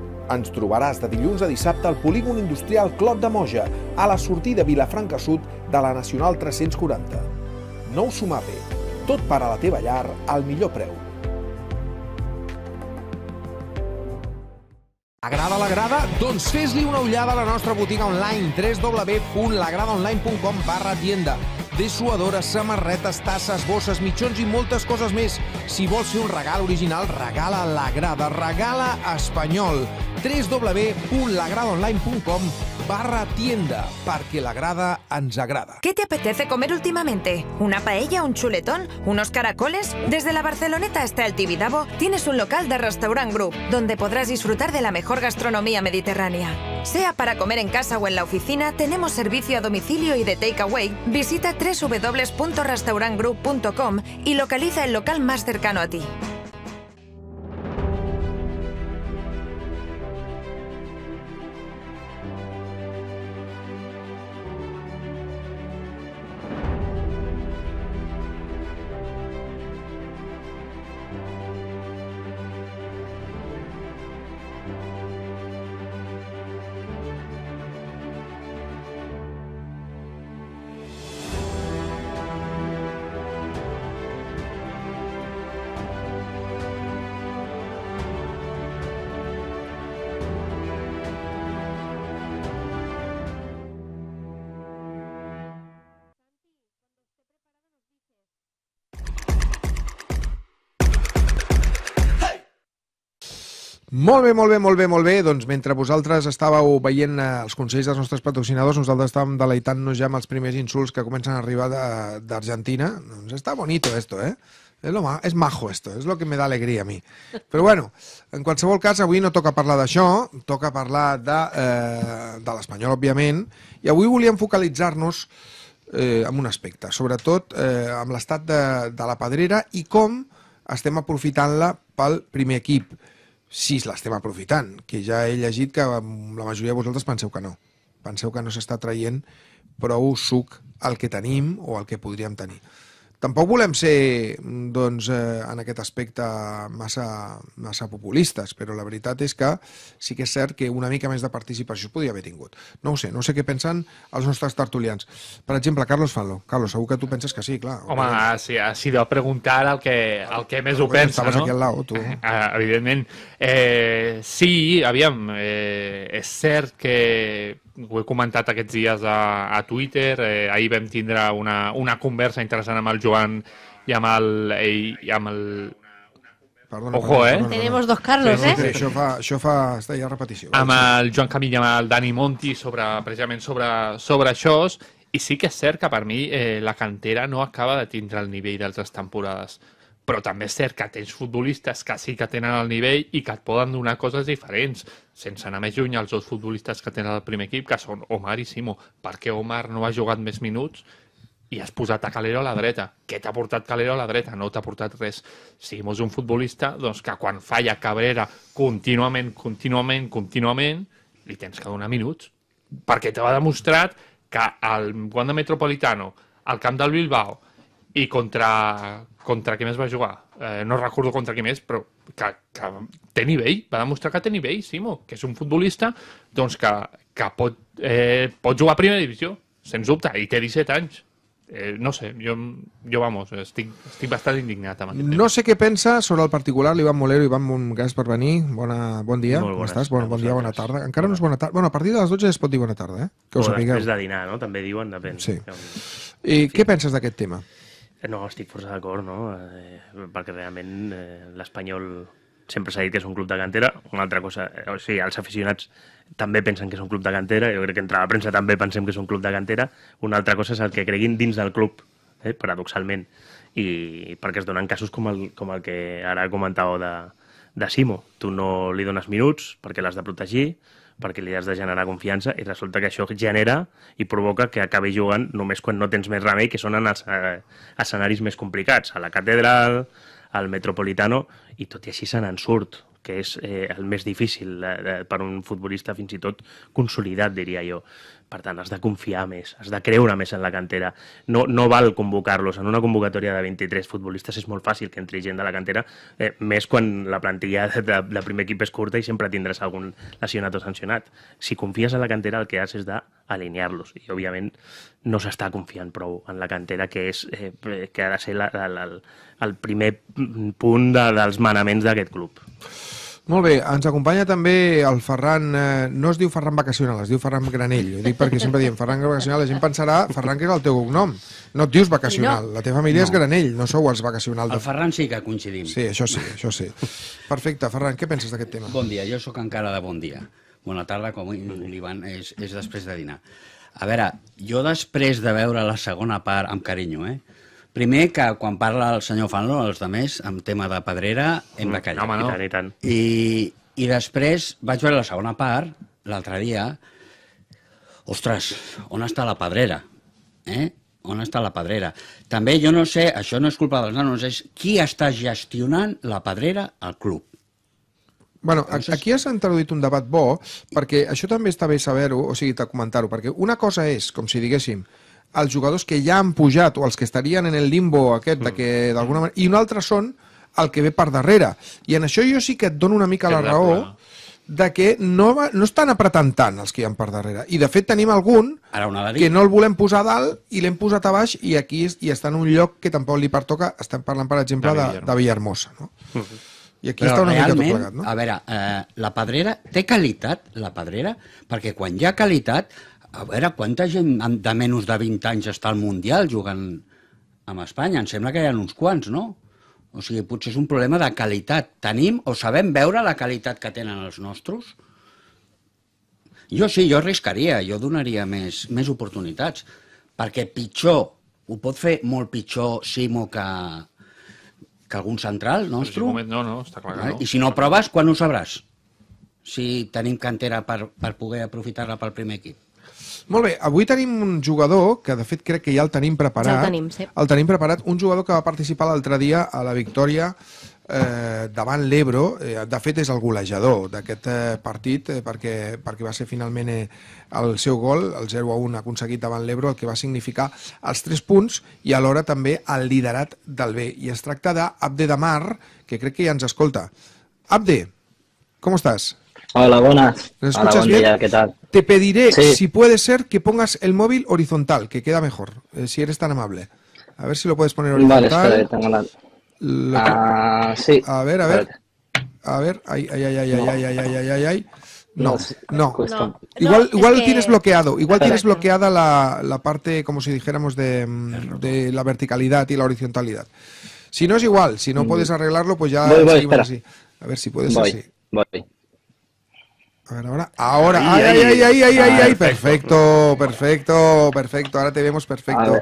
Ens trobaràs de dilluns a dissabte al polígon industrial Clot de Moja, a la sortida Vilafranca Sud de la Nacional 340. Nou Sumape, tot per a la teva llar al millor preu. Agrada la grada? Doncs fes-li una ullada a la nostra botiga online www.lagradaonline.com barra tienda dessuadores, samarretes, tasses, bosses, mitjons i moltes coses més. Si vols fer un regal original, regala la grada, regala espanyol. www.lagradaonline.com barra tienda, parque la grada ansagrada. ¿Qué te apetece comer últimamente? ¿Una paella, un chuletón, unos caracoles? Desde la Barceloneta hasta el Tibidabo tienes un local de Restaurant Group, donde podrás disfrutar de la mejor gastronomía mediterránea. Sea para comer en casa o en la oficina, tenemos servicio a domicilio y de takeaway. Visita www.restaurantgroup.com y localiza el local más cercano a ti. Molt bé, molt bé, molt bé, molt bé. Doncs mentre vosaltres estàveu veient eh, els consells dels nostres patrocinadors, nosaltres estàvem deleitant-nos ja amb els primers insults que comencen a arribar d'Argentina. Doncs està bonito esto, eh? És, lo, és majo esto, és lo que me da alegria a mi. Però bueno, en qualsevol cas, avui no toca parlar d'això, toca parlar de, eh, de l'espanyol, òbviament, i avui volíem focalitzar-nos eh, en un aspecte, sobretot eh, amb l'estat de, de la pedrera i com estem aprofitant-la pel primer equip si l'estem aprofitant, que ja he llegit que la majoria de vosaltres penseu que no. Penseu que no s'està traient prou suc al que tenim o al que podríem tenir. Tampoc volem ser, doncs, eh, en aquest aspecte massa, massa populistes, però la veritat és que sí que és cert que una mica més de participació podria haver tingut. No ho sé, no sé què pensen els nostres tertulians. Per exemple, Carlos Falo. Carlos, segur que tu penses que sí, clar. Home, doncs... si, si deu preguntar el que, el que més però ho pensa, estaves no? aquí al lado, tu. Eh, (laughs) evidentment. Eh, sí, aviam, eh, és cert que ho he comentat aquests dies a, a Twitter, eh, ahir vam tindre una, una conversa interessant amb el Joan i amb el... I, i amb el... Perdona, Ojo, perdona, eh? Perdona, Tenemos dos Carlos, sí, eh? això fa, això fa... Està ja repetició. Amb el Joan Camilla, i amb el Dani Monti sobre, precisament sobre, sobre això i sí que és cert que per mi eh, la cantera no acaba de tindre el nivell dels temporades però també és cert que tens futbolistes que sí que tenen el nivell i que et poden donar coses diferents. Sense anar més lluny, els dos futbolistes que tenen el primer equip, que són Omar i Simo. Perquè Omar no ha jugat més minuts i has posat a Calero a la dreta. Què t'ha portat Calero a la dreta? No t'ha portat res. Simo és un futbolista doncs, que quan falla Cabrera contínuament, contínuament, contínuament, li tens que donar minuts. Perquè t'ha demostrat que al Wanda Metropolitano, al camp del Bilbao, i contra, contra qui més va jugar? Eh, no recordo contra qui més, però que, que té nivell, va demostrar que té nivell, Simo, que és un futbolista doncs, que, que pot, eh, pot jugar a primera divisió, sens dubte, i té 17 anys. Eh, no sé, jo, jo vamos, estic, estic bastant indignat amb aquest tema. No sé què pensa sobre el particular l'Ivan Molero. Ivan, bon gas per venir. Bona, bon dia, Molt com bones, estàs? Bon, bon dia, bona tarda. Encara no és bona tarda. Bueno, a partir de les 12 es pot dir bona tarda, eh? Que us o després de dinar, no? També diuen, depèn. Sí. I què penses d'aquest tema? No, estic força d'acord, no? Eh, perquè realment eh, l'Espanyol sempre s'ha dit que és un club de cantera. Una altra cosa, o sigui, els aficionats també pensen que és un club de cantera, jo crec que entre la premsa també pensem que és un club de cantera. Una altra cosa és el que creguin dins del club, eh, paradoxalment. I perquè es donen casos com el, com el que ara comentàveu de, de Simo. Tu no li dones minuts perquè l'has de protegir, perquè li has de generar confiança i resulta que això genera i provoca que acabi jugant només quan no tens més remei, que són en els eh, escenaris més complicats, a la catedral, al Metropolitano, i tot i així se n'en surt, que és eh, el més difícil eh, per un futbolista fins i tot consolidat, diria jo. Per tant, has de confiar més, has de creure més en la cantera. No, no val convocar-los. En una convocatòria de 23 futbolistes és molt fàcil que entri gent de la cantera, eh, més quan la plantilla de, de, de primer equip és curta i sempre tindràs algun lesionat o sancionat. Si confies en la cantera, el que has és d'alinear-los. I, òbviament, no s'està confiant prou en la cantera, que, és, eh, que ha de ser la, la, la, el primer punt de, dels manaments d'aquest club. Molt bé, ens acompanya també el Ferran, eh, no es diu Ferran Vacacional, es diu Ferran Granell. Ho dic perquè sempre diem Ferran Vacacional, la gent pensarà, Ferran, que és el teu cognom. No et dius Vacacional, no. la teva família no. és Granell, no sou els Vacacional. De... El Ferran sí que coincidim. Sí, això sí, això sí. Perfecte, Ferran, què penses d'aquest tema? Bon dia, jo sóc encara de bon dia. Bona tarda, com l'Ivan és, és després de dinar. A veure, jo després de veure la segona part, amb carinyo, eh? Primer, que quan parla el senyor Fanlo, els més, amb tema de pedrera, hem de mm. callar. home, no. I, tant, i, tant. I, I després vaig veure la segona part, l'altre dia. Ostres, on està la pedrera? Eh? On està la pedrera? També jo no sé, això no és culpa dels nanos, és qui està gestionant la pedrera al club. Bueno, aquí has introduït un debat bo, perquè això també està bé saber-ho, o sigui, comentar-ho, perquè una cosa és, com si diguéssim, als jugadors que ja han pujat o els que estarien en el limbo aquest de mm. que d'alguna manera... I un altre són el que ve per darrere. I en això jo sí que et dono una mica que la raó de que no, va, no estan apretant tant els que hi ha per darrere. I de fet tenim algun que no el volem posar a dalt i l'hem posat a baix i aquí i està en un lloc que tampoc li pertoca. Estem parlant, per exemple, de, de Villahermosa. No? Mm -hmm. I aquí Però està una realment, mica tot plegat, no? A veure, eh, la pedrera té qualitat, la pedrera, perquè quan hi ha qualitat, a veure, quanta gent de menys de 20 anys està al Mundial jugant amb Espanya? Em sembla que hi ha uns quants, no? O sigui, potser és un problema de qualitat. Tenim o sabem veure la qualitat que tenen els nostres? Jo sí, jo arriscaria, jo donaria més, més oportunitats, perquè pitjor, ho pot fer molt pitjor Simo que, que algun central nostre. moment, no, no, està clar que no. I si no proves, quan ho sabràs? Si tenim cantera per, per poder aprofitar-la pel primer equip. Molt bé, avui tenim un jugador, que de fet crec que ja el tenim preparat. Ja el tenim, sí. El tenim preparat, un jugador que va participar l'altre dia a la victòria eh, davant l'Ebro. Eh, de fet, és el golejador d'aquest eh, partit, eh, perquè, perquè va ser finalment eh, el seu gol, el 0-1 aconseguit davant l'Ebro, el que va significar els 3 punts i alhora també el liderat del B. I es tracta d'Abde Damar, que crec que ja ens escolta. Abde, com estàs? Hola, buenas. ¿Me escuchas Hola, bien? ¿qué tal? Te pediré, si puede ser, que pongas el móvil horizontal, que queda mejor, eh, si eres tan amable. A ver si lo puedes poner horizontal. Vale, tengo la... Ah, sí. A ver, a ver. A ver, ay, ay, ay, ay, no. ay, ay, ay, ay, ay, ay. No, no. Igual, igual tienes bloqueado, igual tienes bloqueada la, parte, como si dijéramos, de, la verticalidad y la horizontalidad. Si no es igual, si no mm. puedes arreglarlo, pues ya voy, voy, así. A ver si puedes voy, Voy. A ver, ahora. Ahora. Ahí, ahí, ahí, Perfecto, perfecto, perfecto. Ahora te vemos perfecto.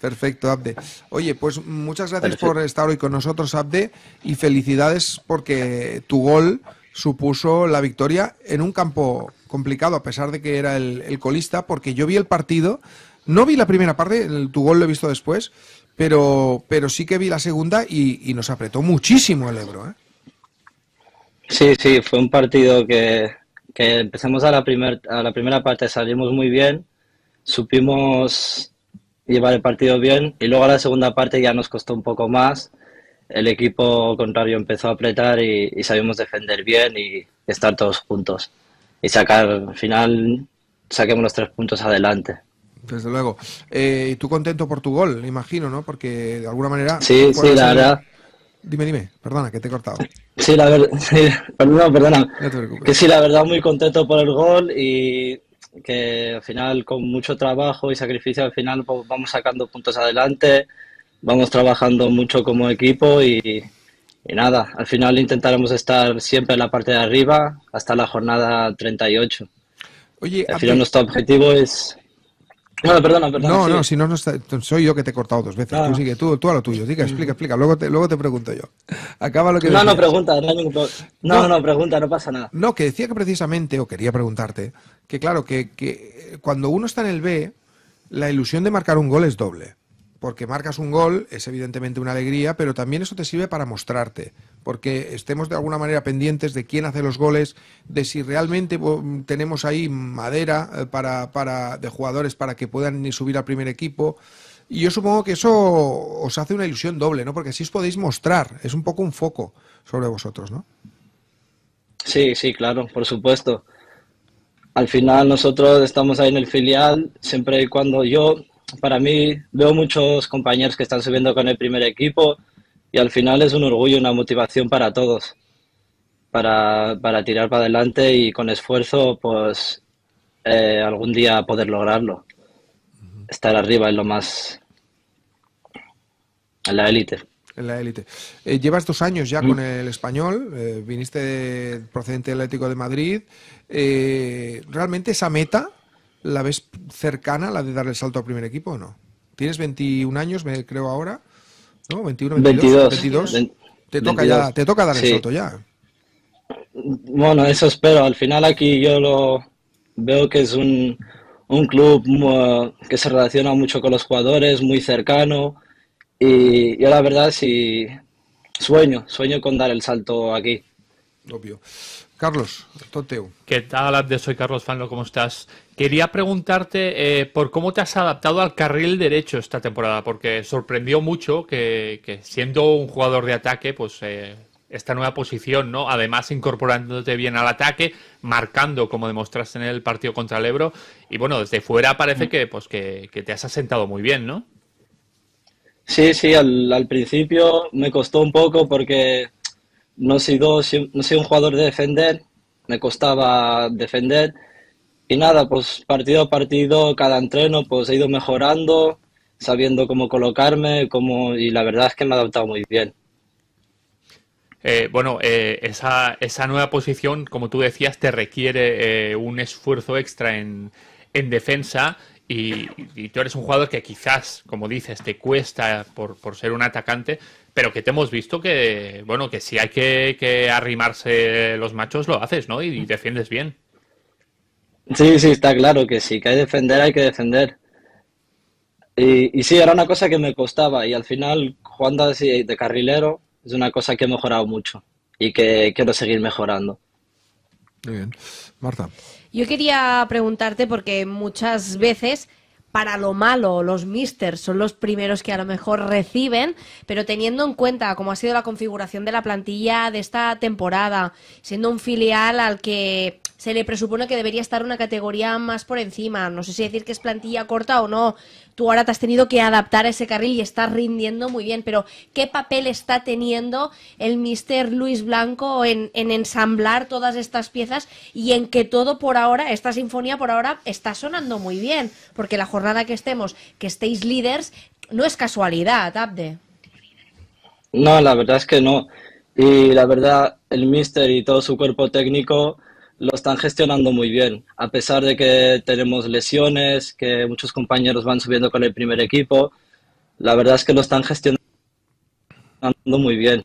Perfecto, Abde. Oye, pues muchas gracias por estar hoy con nosotros, Abde, y felicidades porque tu gol supuso la victoria en un campo complicado, a pesar de que era el, colista, porque yo vi el partido, no vi la primera parte, tu gol lo he visto después, pero, pero sí que vi la segunda y, nos apretó muchísimo el Ebro. ¿eh? Sí, sí, fue un partido que, que empezamos a la, primer, a la primera parte, salimos muy bien, supimos llevar el partido bien y luego a la segunda parte ya nos costó un poco más. El equipo contrario empezó a apretar y, y defender bien y estar todos juntos. Y sacar, al final, saquemos los tres puntos adelante. Desde luego. Eh, y tú contento por tu gol, imagino, ¿no? Porque de alguna manera... Sí, sí, la verdad. Dime, dime, perdona, que te he cortado. Sí, la verdad, (laughs) pues perdona. Que sí, la verdad, muy contento por el gol y que al final, con mucho trabajo y sacrificio, al final pues, vamos sacando puntos adelante, vamos trabajando mucho como equipo y, nada, al final intentaremos estar siempre en la parte de arriba hasta la jornada 38. Oye, al final nuestro objetivo es no, perdona, perdona. No, no, si no, soy yo que te he cortado dos veces. tú tú, tú, a lo tuyo. Diga, mm. explica, explica. Luego te, luego te pregunto yo. Acaba lo que. No, no, pregunta. No, no, pregunta, no pasa nada. No, que decía que precisamente, o quería preguntarte, que claro, que, que cuando uno está en el B, la ilusión de marcar un gol es doble porque marcas un gol, es evidentemente una alegría, pero también eso te sirve para mostrarte, porque estemos de alguna manera pendientes de quién hace los goles, de si realmente tenemos ahí madera eh, para, para, de jugadores para que puedan subir al primer equipo. Y yo supongo que eso os hace una ilusión doble, ¿no? Porque así os podéis mostrar, es un poco un foco sobre vosotros, ¿no? Sí, sí, claro, por supuesto. Al final nosotros estamos ahí en el filial, siempre y cuando yo para mí veo muchos compañeros que están subiendo con el primer equipo y al final es un orgullo, una motivación para todos, para, tirar para adelante y con esfuerzo, pues eh, algún día poder lograrlo. Estar arriba en lo más. en la élite. En la élite. Eh, llevas dos años ya con mm. el español, eh, viniste procedente del Atlético de Madrid. ¿Realmente esa meta ¿la ves cercana, la de dar el salto al primer equipo o no? Tienes 21 años, me creo ahora, ¿no? 21, 22. Te, toca Ya, te toca dar el salto ya. Bueno, eso espero. Al final aquí yo lo veo que es un, club que se relaciona mucho con los jugadores, muy cercano. Y yo la verdad sí sueño, sueño con dar el salto aquí. Obvio. Carlos, Toteu. ¿Qué tal, de Soy Carlos Fanlo, ¿cómo estás? Quería preguntarte eh, por cómo te has adaptado al carril derecho esta temporada, porque sorprendió mucho que, siendo un jugador de ataque, pues eh, esta nueva posición, ¿no? Además incorporándote bien al ataque, marcando como demostraste en el partido contra el Ebro. Y bueno, desde fuera parece mm. que, pues, que, te has asentado muy bien, ¿no? Sí, sí, al, principio me costó un poco porque no he sido, no soy un jugador de defender, me costaba defender y nada, pues partido a partido, cada entreno, pues he ido mejorando, sabiendo cómo colocarme, cómo, y la verdad es que me he adaptado muy bien. Eh, bueno, eh, esa, esa, nueva posición, como tú decías, te requiere eh, un esfuerzo extra en, en defensa y, tú eres un jugador que quizás, como dices, te cuesta por, ser un atacante, pero que te hemos visto que, bueno, que si hay que, arrimarse los machos, lo haces, ¿no? y defiendes bien. Sí, sí, está claro que sí, que hay que defender, hay que defender. Y, sí, era una cosa que me costaba y al final jugando así de carrilero es una cosa que he mejorado mucho y que quiero seguir mejorando. Muy bien. Marta. Yo quería preguntarte porque muchas veces para lo malo, los misters son los primeros que a lo mejor reciben, pero teniendo en cuenta cómo ha sido la configuración de la plantilla de esta temporada, siendo un filial al que se le presupone que debería estar una categoría más por encima. No sé si decir que es plantilla corta o no. Tú ahora te has tenido que adaptar a ese carril y estás rindiendo muy bien, pero ¿qué papel está teniendo el mister Luis Blanco en, ensamblar todas estas piezas y en que todo por ahora, esta sinfonía por ahora está sonando muy bien? Porque la jornada que estemos, que estéis líderes, no es casualidad, Abde. No, la verdad es que no. Y la verdad, el mister y todo su cuerpo técnico lo están gestionando muy bien, a pesar de que tenemos lesiones, que muchos compañeros van subiendo con el primer equipo, la verdad es que lo están gestionando muy bien.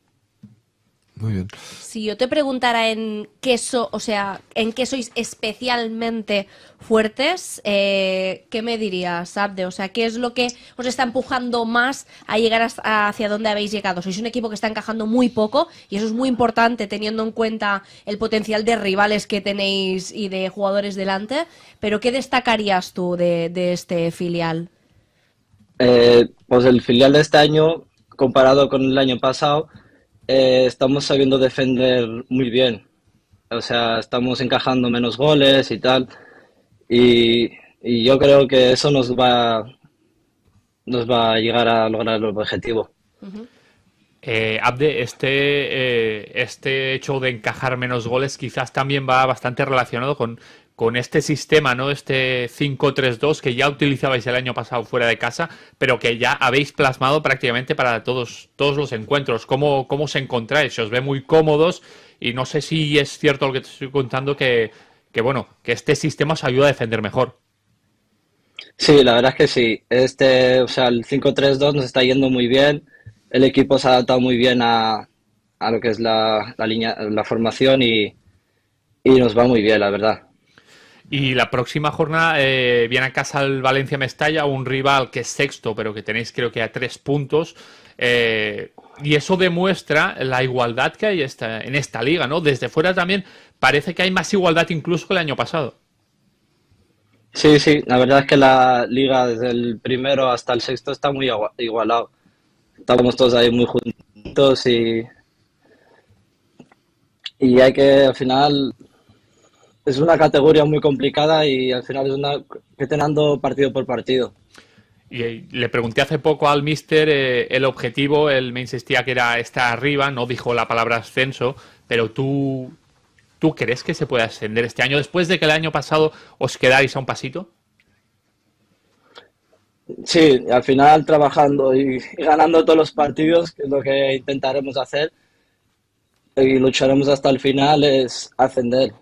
Si yo te preguntara en qué so, o sea, en qué sois especialmente fuertes, eh, ¿qué me dirías, Abde? O sea, ¿qué es lo que os está empujando más a llegar hacia donde habéis llegado? Sois un equipo que está encajando muy poco y eso es muy importante teniendo en cuenta el potencial de rivales que tenéis y de jugadores delante. Pero ¿qué destacarías tú de, este filial? Eh, pues el filial de este año, comparado con el año pasado, eh, estamos sabiendo defender muy bien. O sea, estamos encajando menos goles y tal. Y, yo creo que eso nos va, nos va a llegar a lograr el objetivo. Eh, Abde, este, eh, este hecho de encajar menos goles quizás también va bastante relacionado con con este sistema, ¿no? Este 5-3-2 que ya utilizabais el año pasado fuera de casa, pero que ya habéis plasmado prácticamente para todos, todos los encuentros. ¿Cómo, ¿Cómo os encontráis? ¿Se os ve muy cómodos? Y no sé si es cierto lo que te estoy contando, que, bueno, que este sistema os ayuda a defender mejor. Sí, la verdad es que sí. Este, o sea, el 5-3-2 nos está yendo muy bien. El equipo se ha adaptado muy bien a, lo que es la, línea, la formación y nos va muy bien, la verdad. Y la próxima jornada eh, viene a casa el Valencia Mestalla, un rival que es sexto, pero que tenéis creo que a tres puntos. Eh, y eso demuestra la igualdad que hay esta, en esta liga, ¿no? Desde fuera también parece que hay más igualdad incluso que el año pasado. Sí, sí, la verdad es que la liga desde el primero hasta el sexto está muy igualado. Estamos todos ahí muy juntos y, y hay que al final es una categoría muy complicada y al final es una que tenando partido por partido. Y eh, le pregunté hace poco al mister eh, el objetivo, él me insistía que era estar arriba, no dijo la palabra ascenso, pero tú, ¿tú crees que se puede ascender este año después de que el año pasado os quedáis a un pasito? Sí, al final trabajando y, (laughs) ganando todos los partidos, que es lo que intentaremos hacer y lucharemos hasta el final, es ascender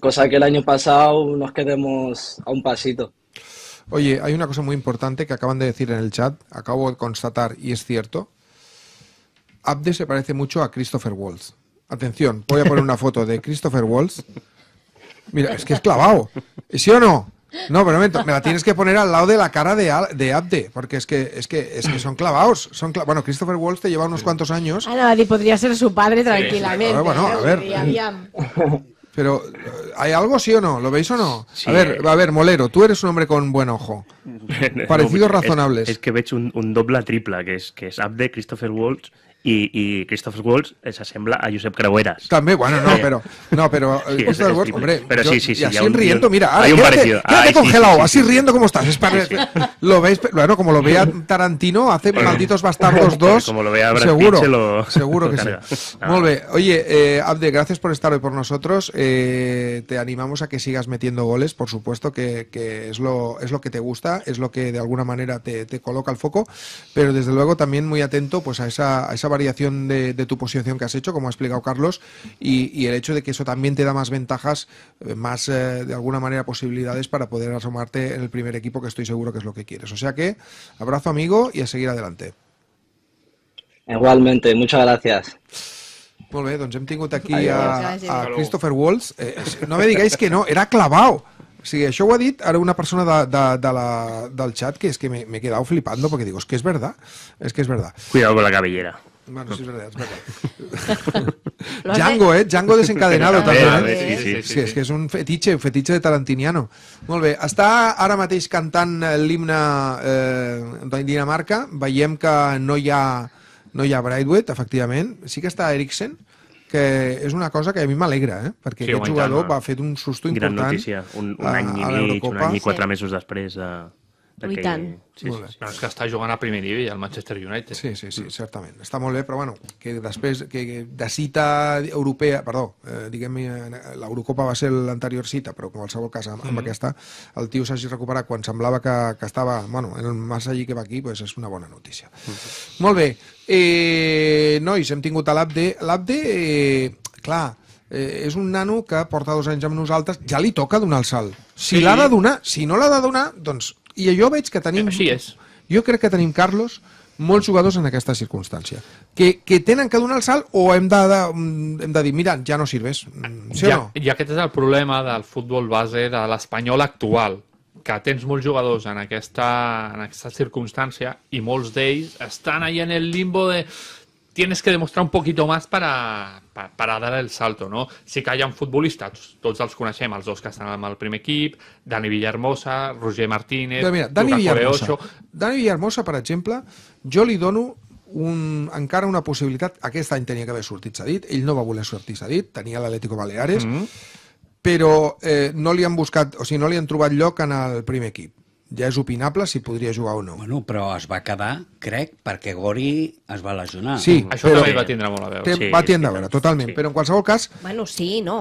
cosa que el año pasado nos quedemos a un pasito. Oye, hay una cosa muy importante que acaban de decir en el chat, acabo de constatar y es cierto. Abde se parece mucho a Christopher Waltz. Atención, voy a poner una foto de Christopher Waltz. Mira, es que es clavado. ¿Sí o no? No, pero me la tienes que poner al lado de la cara de, de Abde, porque es que, es que, es que son clavados. Son bueno, Christopher Waltz te lleva unos cuantos años. Ah, no, podría ser su padre tranquilamente. Bueno, a ver. Pero, ¿hay algo sí o no? ¿Lo veis o no? a ver, a ver, Molero, tú eres un hombre con buen ojo. (laughs) Parecidos razonables. Es, que veis un, un, dobla tripla, que es, que es Abde, Christopher Walsh... ...y Christoph Christopher eh, se asembla a Josep Cragueras. ...también, bueno, no, pero... No, pero eh, sí, hombre, pero sí, sí, sí, así riendo, mira, hay un parecido. congelado, así riendo como estás. Lo veis, bueno, como lo vea Tarantino, hace Malditos Bastardos dos... como lo seguro, seguro que sí. (laughs) ...muy Oye, eh, Abde, gracias por estar hoy por nosotros. Eh, te animamos a que sigas metiendo goles, por supuesto, que, que es, lo, es lo que te gusta, es lo que de alguna manera te, te coloca el foco, pero desde luego también muy atento pues a esa, a esa variación de, tu posición que has hecho, como ha explicado Carlos, y, el hecho de que eso también te da más ventajas, eh, más eh, de alguna manera posibilidades para poder asomarte en el primer equipo, que estoy seguro que es lo que quieres. O sea que, abrazo amigo y a seguir adelante. Igualmente, muchas gracias. Muy don tengo aquí a, Christopher Walls. Eh, no me digáis que no, era clavado. O yo això ho ha dit una persona de, la, del chat que es que me, me he quedado flipando porque digo, es que es verdad, es que es verdad. Cuidado con la cabellera. Bueno, sí, és verdad, es Django, eh? Django desencadenado, també. Eh? Sí, sí, sí, sí, és que és un fetitxe, un fetitxe de Tarantiniano. Molt bé, està ara mateix cantant eh, l'himne eh, de Dinamarca. Veiem que no hi ha, no hi ha Brightwood, efectivament. Sí que està Eriksen, que és una cosa que a mi m'alegra, eh? perquè sí, aquest jugador tant, va fer un susto important. Gran notícia, un, un any i mig, un any i quatre sí. mesos després de... Eh? Perquè, I tant. Sí, sí, sí. No, és que està jugant a primer nivell al Manchester United. Sí, sí, sí, mm. certament. Està molt bé, però bueno, que després que, que de cita europea, perdó, eh, diguem l'Eurocopa va ser l'anterior cita, però en qualsevol cas amb, mm. amb mhm. aquesta, el tio s'hagi recuperat quan semblava que, que estava, bueno, en el massa allí que va aquí, doncs és una bona notícia. Mm. Molt bé, eh, nois, hem tingut l'Abde. L'Abde, eh, clar, eh, és un nano que porta dos anys amb nosaltres, ja li toca donar el salt. Si sí. l'ha de donar, si no l'ha de donar, doncs... I jo veig que tenim... Així és. Jo crec que tenim, Carlos, molts jugadors en aquesta circumstància, que, que tenen que donar el salt o hem de, de, mm, hem de dir, mira, ja no sirves, mm, sí ja, o no? I aquest és el problema del futbol base de l'espanyol actual, que tens molts jugadors en aquesta, en aquesta circumstància i molts d'ells estan allà en el limbo de tienes que demostrar un poquito más para, para, para, dar el salto, no? Sí que hi ha un futbolista, tots, tots els coneixem, els dos que estan amb el primer equip, Dani Villarmosa, Roger Martínez... mira, Dani Luca Villarmosa, Dani Villarmosa, per exemple, jo li dono un, encara una possibilitat, aquest any tenia que haver sortit cedit, ell no va voler sortir cedit, tenia l'Atlético Baleares, mm -hmm. però eh, no li han buscat, o sigui, no li han trobat lloc en el primer equip ja és opinable si podria jugar o no. Bueno, però es va quedar, crec, perquè Gori es va lesionar. Sí, mm. això però, també va tindre molt a veure. Té, sí, va tindre a veure, totalment, sí. però en qualsevol cas... Bueno, sí, no.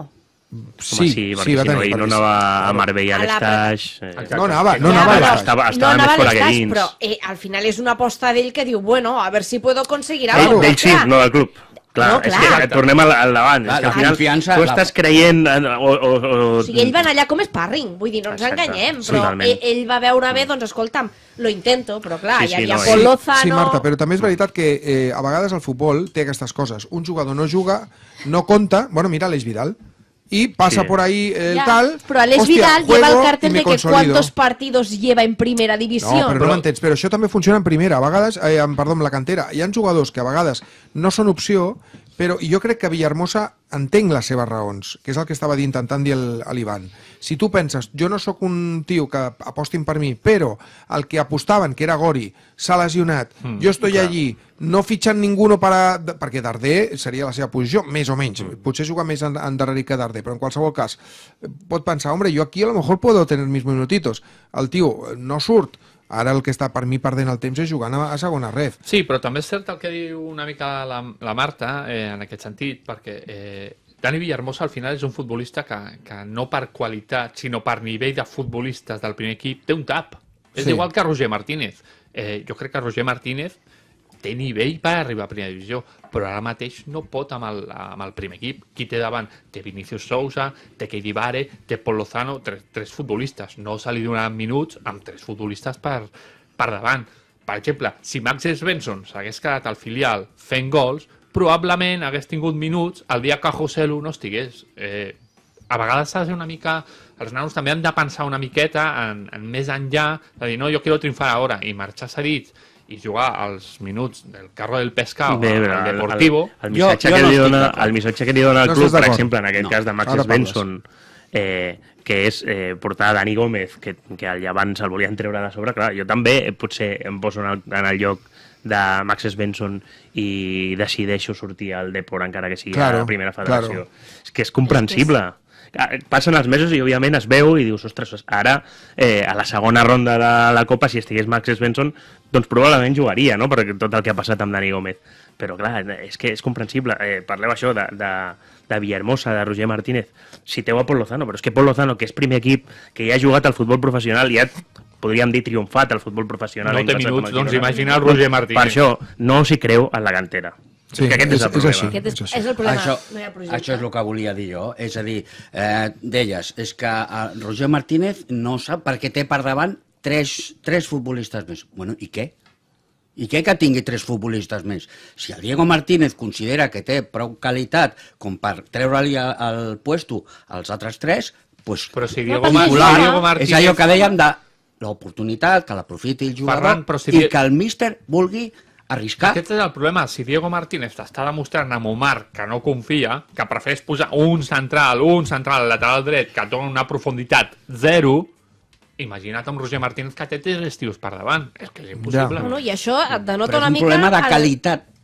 Sí, Home, sí, perquè sí, va si tenir, no, eh, no anava a Marbella a l'estaix... no anava, no anava a l'estaix. Estava, estava no més dins. Però eh, al final és una aposta d'ell que diu, bueno, a ver si puedo conseguir algo. Ell, ell sí, no del club. Clar, no, clar. és que tornem al, al davant. Clar, és que al final fiança, tu estàs creient... En, o, o, o... O sigui, ell va anar allà com Sparring, vull dir, no ens Exacte. enganyem, però sí, ell, ell va veure bé, doncs escolta'm, lo intento, però clar, sí, sí, hi havia no, Pol Lozano... Sí, Marta, però també és veritat que eh, a vegades el futbol té aquestes coses. Un jugador no juga, no compta... Bueno, mira l'Eix Vidal, y pasa sí. por ahí el ya. tal. Pero Alex hostia, Vidal lleva el cartel de que consolido. cuántos partidos lleva en primera divisió. No, però, pero, no m'entens, però això també funciona en primera, a vegades, eh, perdó, en la cantera. Hi han jugadors que a vegades no són opció, però jo crec que Villahermosa entenc les seves raons, que és el que estava dient, tant, dir l'Ivan. El, si tu penses, jo no sóc un tio que apostin per mi, però el que apostaven, que era Gori, s'ha lesionat, mm, jo estic allí, no fitxen ningú no para... perquè Darder seria la seva posició, més o menys. Mm. Potser juga més en, endarrerit que Darder, però en qualsevol cas pot pensar, hombre, jo aquí a lo mejor puedo tener mis minutitos. El tio eh, no surt, Ara el que està per mi perdent el temps és jugant a, a segona ref. Sí, però també és cert el que diu una mica la, la Marta, eh, en aquest sentit, perquè eh, Dani Villarmosa al final és un futbolista que, que no per qualitat, sinó per nivell de futbolistes del primer equip, té un tap. És sí. igual que Roger Martínez. Eh, jo crec que Roger Martínez té nivell per arribar a primera divisió, però ara mateix no pot amb el, amb el primer equip. Qui té davant? Té Vinicius Sousa, té Keidi Vare, té Pol Lozano, tres, tres futbolistes. No se li donaran minuts amb tres futbolistes per, per davant. Per exemple, si Max Svensson s'hagués quedat al filial fent gols, probablement hagués tingut minuts el dia que José Lu no estigués. Eh, a vegades s'ha de ser una mica... Els nanos també han de pensar una miqueta en, en més enllà, de dir, no, jo quiero triomfar ara, i marxar cedits i jugar els minuts del carro del pescado Bé, al Deportivo... El, el, el, missatge jo, jo que li dona, el missatge que li dona el no club, per exemple, en aquest no. cas de Max Benson, eh, que és eh, portar Dani Gómez, que, que el Llevant se'l volien treure de sobre, clar, jo també eh, potser em poso en el, en el lloc de Max Svensson i decideixo sortir al Depor encara que sigui claro, a la primera federació. Claro. És que és comprensible. Ah, passen els mesos i òbviament es veu i dius, ostres, ara eh, a la segona ronda de la Copa, si estigués Max Svensson, doncs probablement jugaria, no?, per tot el que ha passat amb Dani Gómez. Però clar, és que és comprensible. Eh, parleu això de, de, de Villahermosa, de Roger Martínez. Citeu a Pol Lozano, però és que Pol Lozano, que és primer equip, que ja ha jugat al futbol professional, ja podríem dir, triomfat al futbol professional. No té minuts, doncs imagina el Roger Martínez. Per això, no s'hi creu en la cantera. Sí, és que aquest és, és el problema. És, aquest és, és, és el problema. Això, no hi ha això és el que volia dir jo. És a dir, eh, d'elles, és que el eh, Roger Martínez no sap perquè té per davant tres, tres futbolistes més. Bueno, i què? I què que tingui tres futbolistes més? Si el Diego Martínez considera que té prou qualitat com per treure-li el, el puesto als altres tres, pues, Però si Diego, Diego Martínez... És allò que dèiem de l'oportunitat, que l'aprofiti el jugador Ferran, però si... i que el míster vulgui arriscar. Aquest és el problema. Si Diego Martínez està demostrant a Momar que no confia, que prefereix posar un central, un central lateral dret que dona una profunditat zero, imagina't amb Roger Martínez que té tres estius per davant. És que és impossible. Ja. No, no, I això denota una mica... Un problema de qualitat. El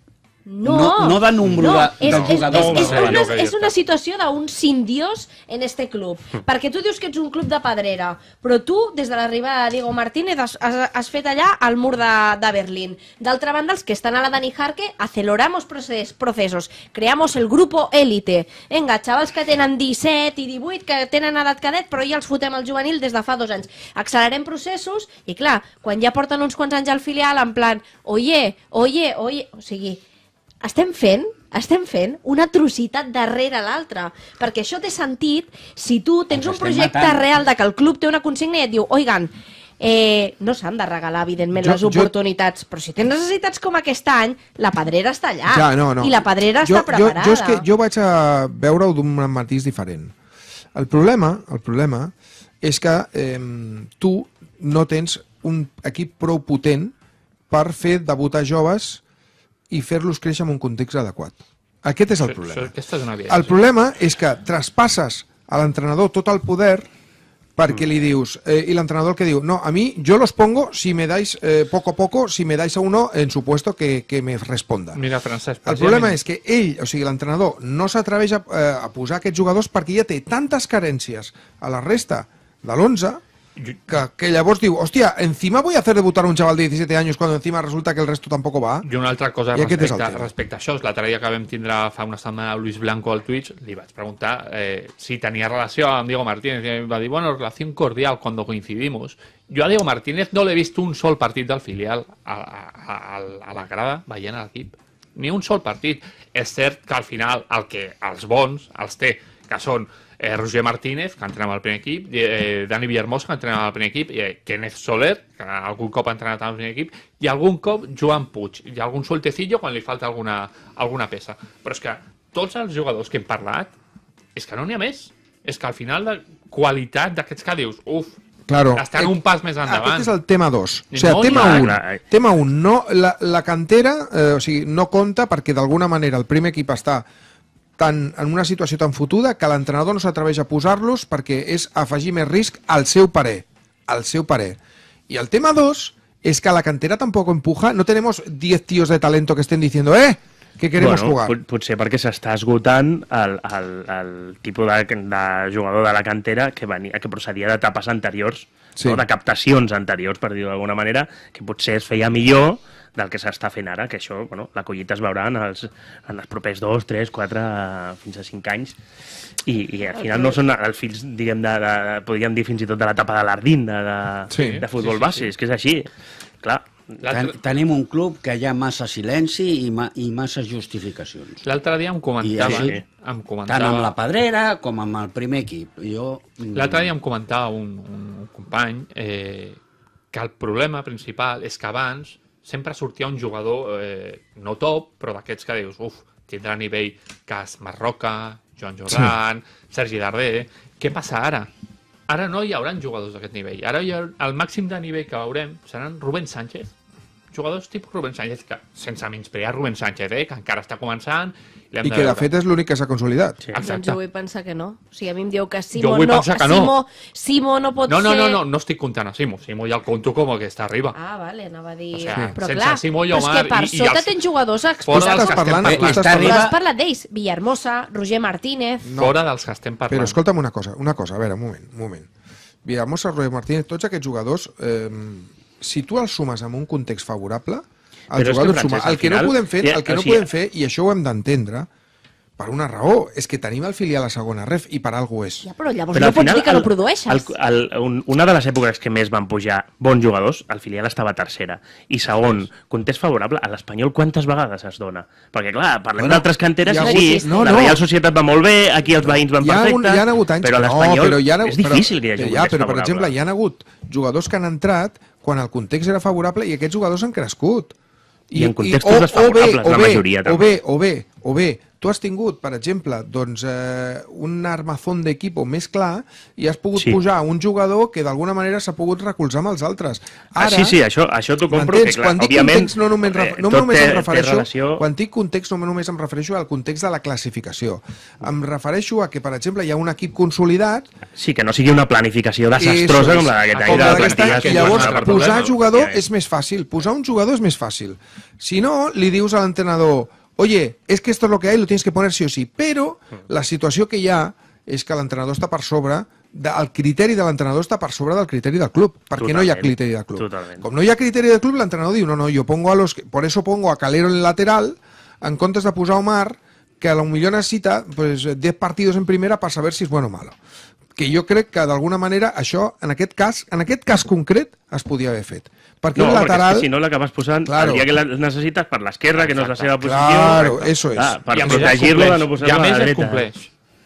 no, no, no de nombre no, de, és, de jugadors. És, és, és, una, és una situació d'un sindiós en este club. Hm. Perquè tu dius que ets un club de pedrera, però tu, des de l'arribada de Diego Martínez, has, has, has fet allà al mur de, de Berlín. D'altra banda, els que estan a la Dani Harque, aceleramos proces, procesos, creamos el grupo élite. Vinga, xavals que tenen 17 i 18, que tenen edat cadet, però ja els fotem al juvenil des de fa dos anys. Accelerem processos i, clar, quan ja porten uns quants anys al filial, en plan, oye, oye, oye... O sigui, estem fent estem fent una atrocitat darrere l'altra, perquè això té sentit si tu tens un projecte matant. real de que el club té una consigna i et diu, oigan, eh, no s'han de regalar, evidentment, jo, les oportunitats, jo... però si tens necessitats com aquest any, la pedrera està allà, ja, no, no. i la pedrera jo, està preparada. Jo, jo, és que jo vaig a veure-ho d'un matís diferent. El problema, el problema és que eh, tu no tens un equip prou potent per fer debutar joves i fer-los créixer en un context adequat. Aquest és el això, problema. Això, és una viatge. el problema és que traspasses a l'entrenador tot el poder perquè li mm. dius, eh, i l'entrenador que diu, no, a mi jo los pongo si me dais eh, poco a poco, si me dais a uno en supuesto que, que me responda. Mira, Francesc, el problema mira. és que ell, o sigui, l'entrenador, no s'atreveix a, eh, a posar aquests jugadors perquè ja té tantes carències a la resta de l'11 que que llavors diu, hòstia, encima vull fer debutar un xaval de 17 anys quan encima resulta que el resto tampoc va. I una altra cosa I respecte, respecte a això, l'altre dia que vam tindre fa una setmana Luis Blanco al Twitch, li vaig preguntar eh, si tenia relació amb Diego Martínez i em va dir, bueno, relació cordial quan coincidimos. Jo a Diego Martínez no l'he vist un sol partit del filial a, a, a, a la grada veient l'equip. Ni un sol partit. És cert que al final el que els bons els té, que són eh, Roger Martínez, que entrenava amb el primer equip, eh, Dani Villarmosa, que entrenava amb el primer equip, eh, Kenneth Soler, que algun cop ha entrenat al el primer equip, i algun cop Joan Puig, i algun soltecillo quan li falta alguna, alguna peça. Però és que tots els jugadors que hem parlat, és que no n'hi ha més. És que al final la qualitat d'aquests que dius, uf, Claro. Estan eh, un pas més endavant. Aquest és el tema 2. O sigui, no, tema 1. No, no. Tema 1. No, la, la cantera eh, o sigui, no compta perquè d'alguna manera el primer equip està tan, en una situació tan fotuda que l'entrenador no s'atreveix a posar-los perquè és afegir més risc al seu parer. Al seu parer. I el tema dos és que la cantera tampoc empuja. No tenim 10 tíos de talento que estén dient ¡eh! que queremos bueno, jugar. Pot, potser perquè s'està esgotant el, el, el tipus de, de jugador de la cantera que, venia, que procedia d'etapes anteriors, sí. no? de captacions anteriors, per dir-ho d'alguna manera, que potser es feia millor del que s'està fent ara, que això, bueno, la collita es veurà en els, en els propers 2, 3, 4, fins a 5 anys, i, i al final no són els fills, diguem, de, de, podríem dir fins i tot de l'etapa de l'Ardín, de, de, sí, de futbol sí, sí, base, sí. és que és així, clar. Ten tenim un club que hi ha massa silenci i, ma i massa justificacions. L'altre dia em comentava... així, eh? em comentava... Tant amb la Pedrera com amb el primer equip. Jo... Mm, L'altre dia em comentava un, un company eh, que el problema principal és que abans sempre sortia un jugador eh, no top, però d'aquests que dius, uf, tindrà nivell Cas Marroca, Joan Jordan, sí. Sergi Dardé... Què passa ara? Ara no hi haurà jugadors d'aquest nivell. Ara hi ha, el màxim de nivell que veurem seran Rubén Sánchez, jugadors tipus Rubén Sánchez, que, sense menysprear Rubén Sánchez, eh, que encara està començant... I de que, de, de fet, és l'únic que s'ha consolidat. Sí. Exacte. Doncs jo vull pensar que no. O sigui, a mi em diu que Simo no, que no. Simo, Simo no pot no, no, ser... No, no, no, no estic comptant a Simo. Simo ja el conto com que està arriba. Ah, vale, anava a dir... O sigui, sí. Però sense clar, Simo Però és que per i, sota i els... tens jugadors exposats. Fora dels que parlant, estem parlant. Està arriba... Has parlat d'ells. Villahermosa, Roger Martínez... No. Fora dels que estem parlant. Però escolta'm una cosa, una cosa, a veure, un moment, un moment. Villahermosa, Roger Martínez, tots aquests jugadors... Eh, si tu el sumes en un context favorable, el Però jugador que, suma. El que final, no podem fer, el que no o sigui, podem fer, i això ho hem d'entendre, per una raó, és que tenim el filial a segona ref i per algo és. Ja, però llavors però no pots final, dir que el, no produeixes. El, el, un, una de les èpoques que més van pujar bons jugadors, el filial estava tercera. I segon, context favorable, a l'Espanyol quantes vegades es dona? Perquè clar, parlem bueno, d'altres canteres, ha sí, hagut, no, la Real Societat va molt bé, aquí els veïns van perfecte, un, ha anys, però a l'Espanyol no, però ha, és difícil però, que hi hagi ja, però, per exemple, hi ha hagut jugadors que han entrat quan el context era favorable i aquests jugadors han crescut. I, I en contextos desfavorables, la majoria. També. O bé, o bé, o bé, tu has tingut, per exemple, doncs, eh, un armazón d'equip més clar i has pogut sí. pujar un jugador que d'alguna manera s'ha pogut recolzar amb els altres. Ara, ah, sí, sí, això, això t'ho compro. Que, clar, quan dic context no només, eh, no només té, em refereixo... Relació... Quan dic context no només em refereixo al context de la classificació. Em refereixo a que, per exemple, hi ha un equip consolidat... Sí, que no sigui una planificació desastrosa és, com la d'aquest any de la plantilla. llavors, posar jugador és més fàcil. Posar un jugador és més fàcil. Si no, li dius a l'entrenador oye, és que esto es lo que hay, lo tienes que poner sí o sí. Però la situació que hi ha és que l'entrenador està per sobre de, el criteri de l'entrenador està per sobre del criteri del club, perquè totalment, no hi ha criteri de club. Totalment. Com no hi ha criteri de club, l'entrenador diu, no, no, jo pongo a los... Por eso pongo a Calero en el lateral, en comptes de posar Omar, que a lo millor necessita pues, 10 partidos en primera per saber si és bueno o malo que jo crec que d'alguna manera això, en aquest cas, en aquest cas concret, es podia haver fet. Perquè no, un lateral... Perquè si no l'acabes posant claro. el dia que la necessites per l'esquerra, que no és la seva posició... Claro, eso és. Es. Ah, per protegir-lo de no posar-lo a la dreta. I a més compleix.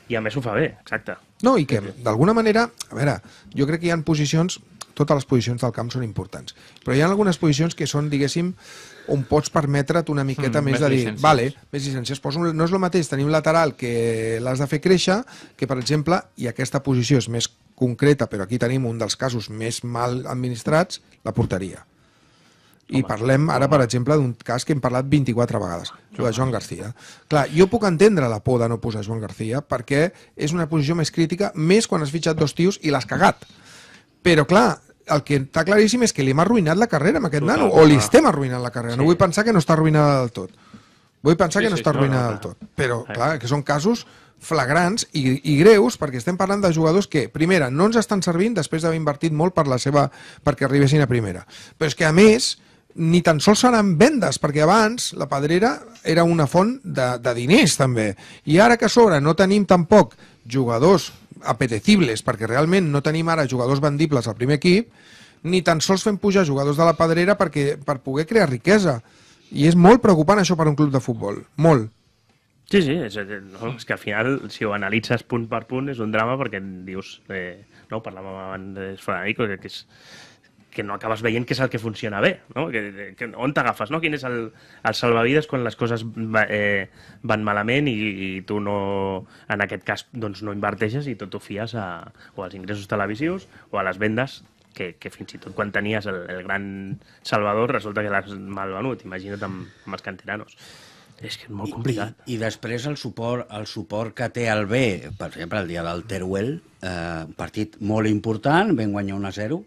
I a més ho fa bé, exacte. No, i que d'alguna manera, a veure, jo crec que hi ha posicions, totes les posicions del camp són importants, però hi ha algunes posicions que són, diguéssim, eh, on pots permetre't una miqueta mm, més, més de dir, vale, més llicències, però un, no és el mateix tenir un lateral que l'has de fer créixer, que per exemple, i aquesta posició és més concreta, però aquí tenim un dels casos més mal administrats, la porteria. I home, parlem ara, home. per exemple, d'un cas que hem parlat 24 vegades, jo, de Joan Garcia. Clar, jo puc entendre la por de no posar Joan Garcia perquè és una posició més crítica, més quan has fitxat dos tios i l'has cagat. Però clar, el que està claríssim és que li hem arruïnat la carrera amb aquest Total, nano, o li estem arruïnant la carrera. Sí. No vull pensar que no està arruïnada del tot. Vull pensar sí, que no sí, està arruïnada no, no, del tot. Però, sí. clar, que són casos flagrants i, i greus perquè estem parlant de jugadors que, primera, no ens estan servint després d'haver invertit molt per la seva perquè arribessin a primera. Però és que, a més, ni tan sols seran vendes, perquè abans la pedrera era una font de, de diners, també. I ara que a sobre no tenim tampoc jugadors apetecibles, perquè realment no tenim ara jugadors vendibles al primer equip, ni tan sols fem pujar jugadors de la pedrera perquè, per poder crear riquesa. I és molt preocupant això per un club de futbol, molt. Sí, sí, és, no, és que al final, si ho analitzes punt per punt, és un drama perquè dius... Eh, no, parlàvem abans de Franco, que és, que no acabes veient què és el que funciona bé, no? Que, que, on t'agafes, no? Quin és el, el salvavides quan les coses va, eh, van malament i, i tu no, en aquest cas, doncs no inverteixes i tot ho fies a, o als ingressos televisius o a les vendes que, que fins i tot quan tenies el, el gran salvador resulta que l'has mal venut, imagina't amb, amb els canteranos. És que és molt complicat. I, i, i després el suport, el suport que té el B, per exemple, el dia del Teruel, eh, un partit molt important, ben guanyar 1 a 0,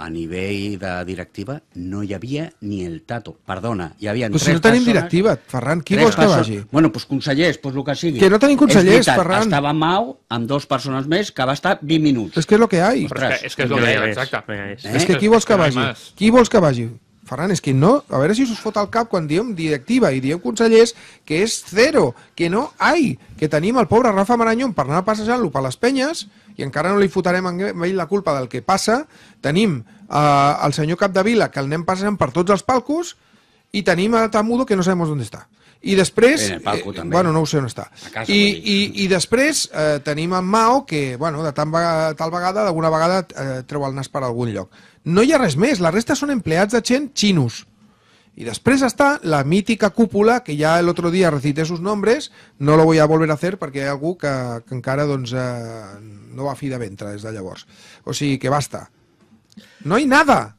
a nivell de directiva no hi havia ni el tato. Perdona, hi havia pues tres si no tenim persones, directiva, Ferran, qui vols que vagi? Bueno, doncs consellers, doncs el que sigui. Que no tenim consellers, veritat, Ferran. estava Mau amb dos persones més que va estar 20 minuts. És que és el que hi ha. És que és, que és el que hi ha, exacte. Eh? És que qui vols que vagi? Qui vols que vagi? Ferran, és que no, a veure si us fot al cap quan diem directiva i diem consellers que és zero, que no hi, que tenim el pobre Rafa Maranyón per anar passejant-lo per les penyes, i encara no li fotarem a ell la culpa del que passa. Tenim eh, el senyor Capdevila, que el nen passant per tots els palcos, i tenim a Tamudo, que no sabem on està. I després... En el palco, eh, també. Bueno, no ho sé on està. Casa, I, i, I després eh, tenim en Mao, que, bueno, de tant tal vegada, d'alguna vegada eh, treu el nas per algun lloc. No hi ha res més, la resta són empleats de gent xinos Y después está la mítica cúpula, que ya el otro día recité sus nombres, no lo voy a volver a hacer perquè hay algo algú que, que encara doncs, eh, no va a fi de ventre des de llavors. O sigui que basta. No hi nada.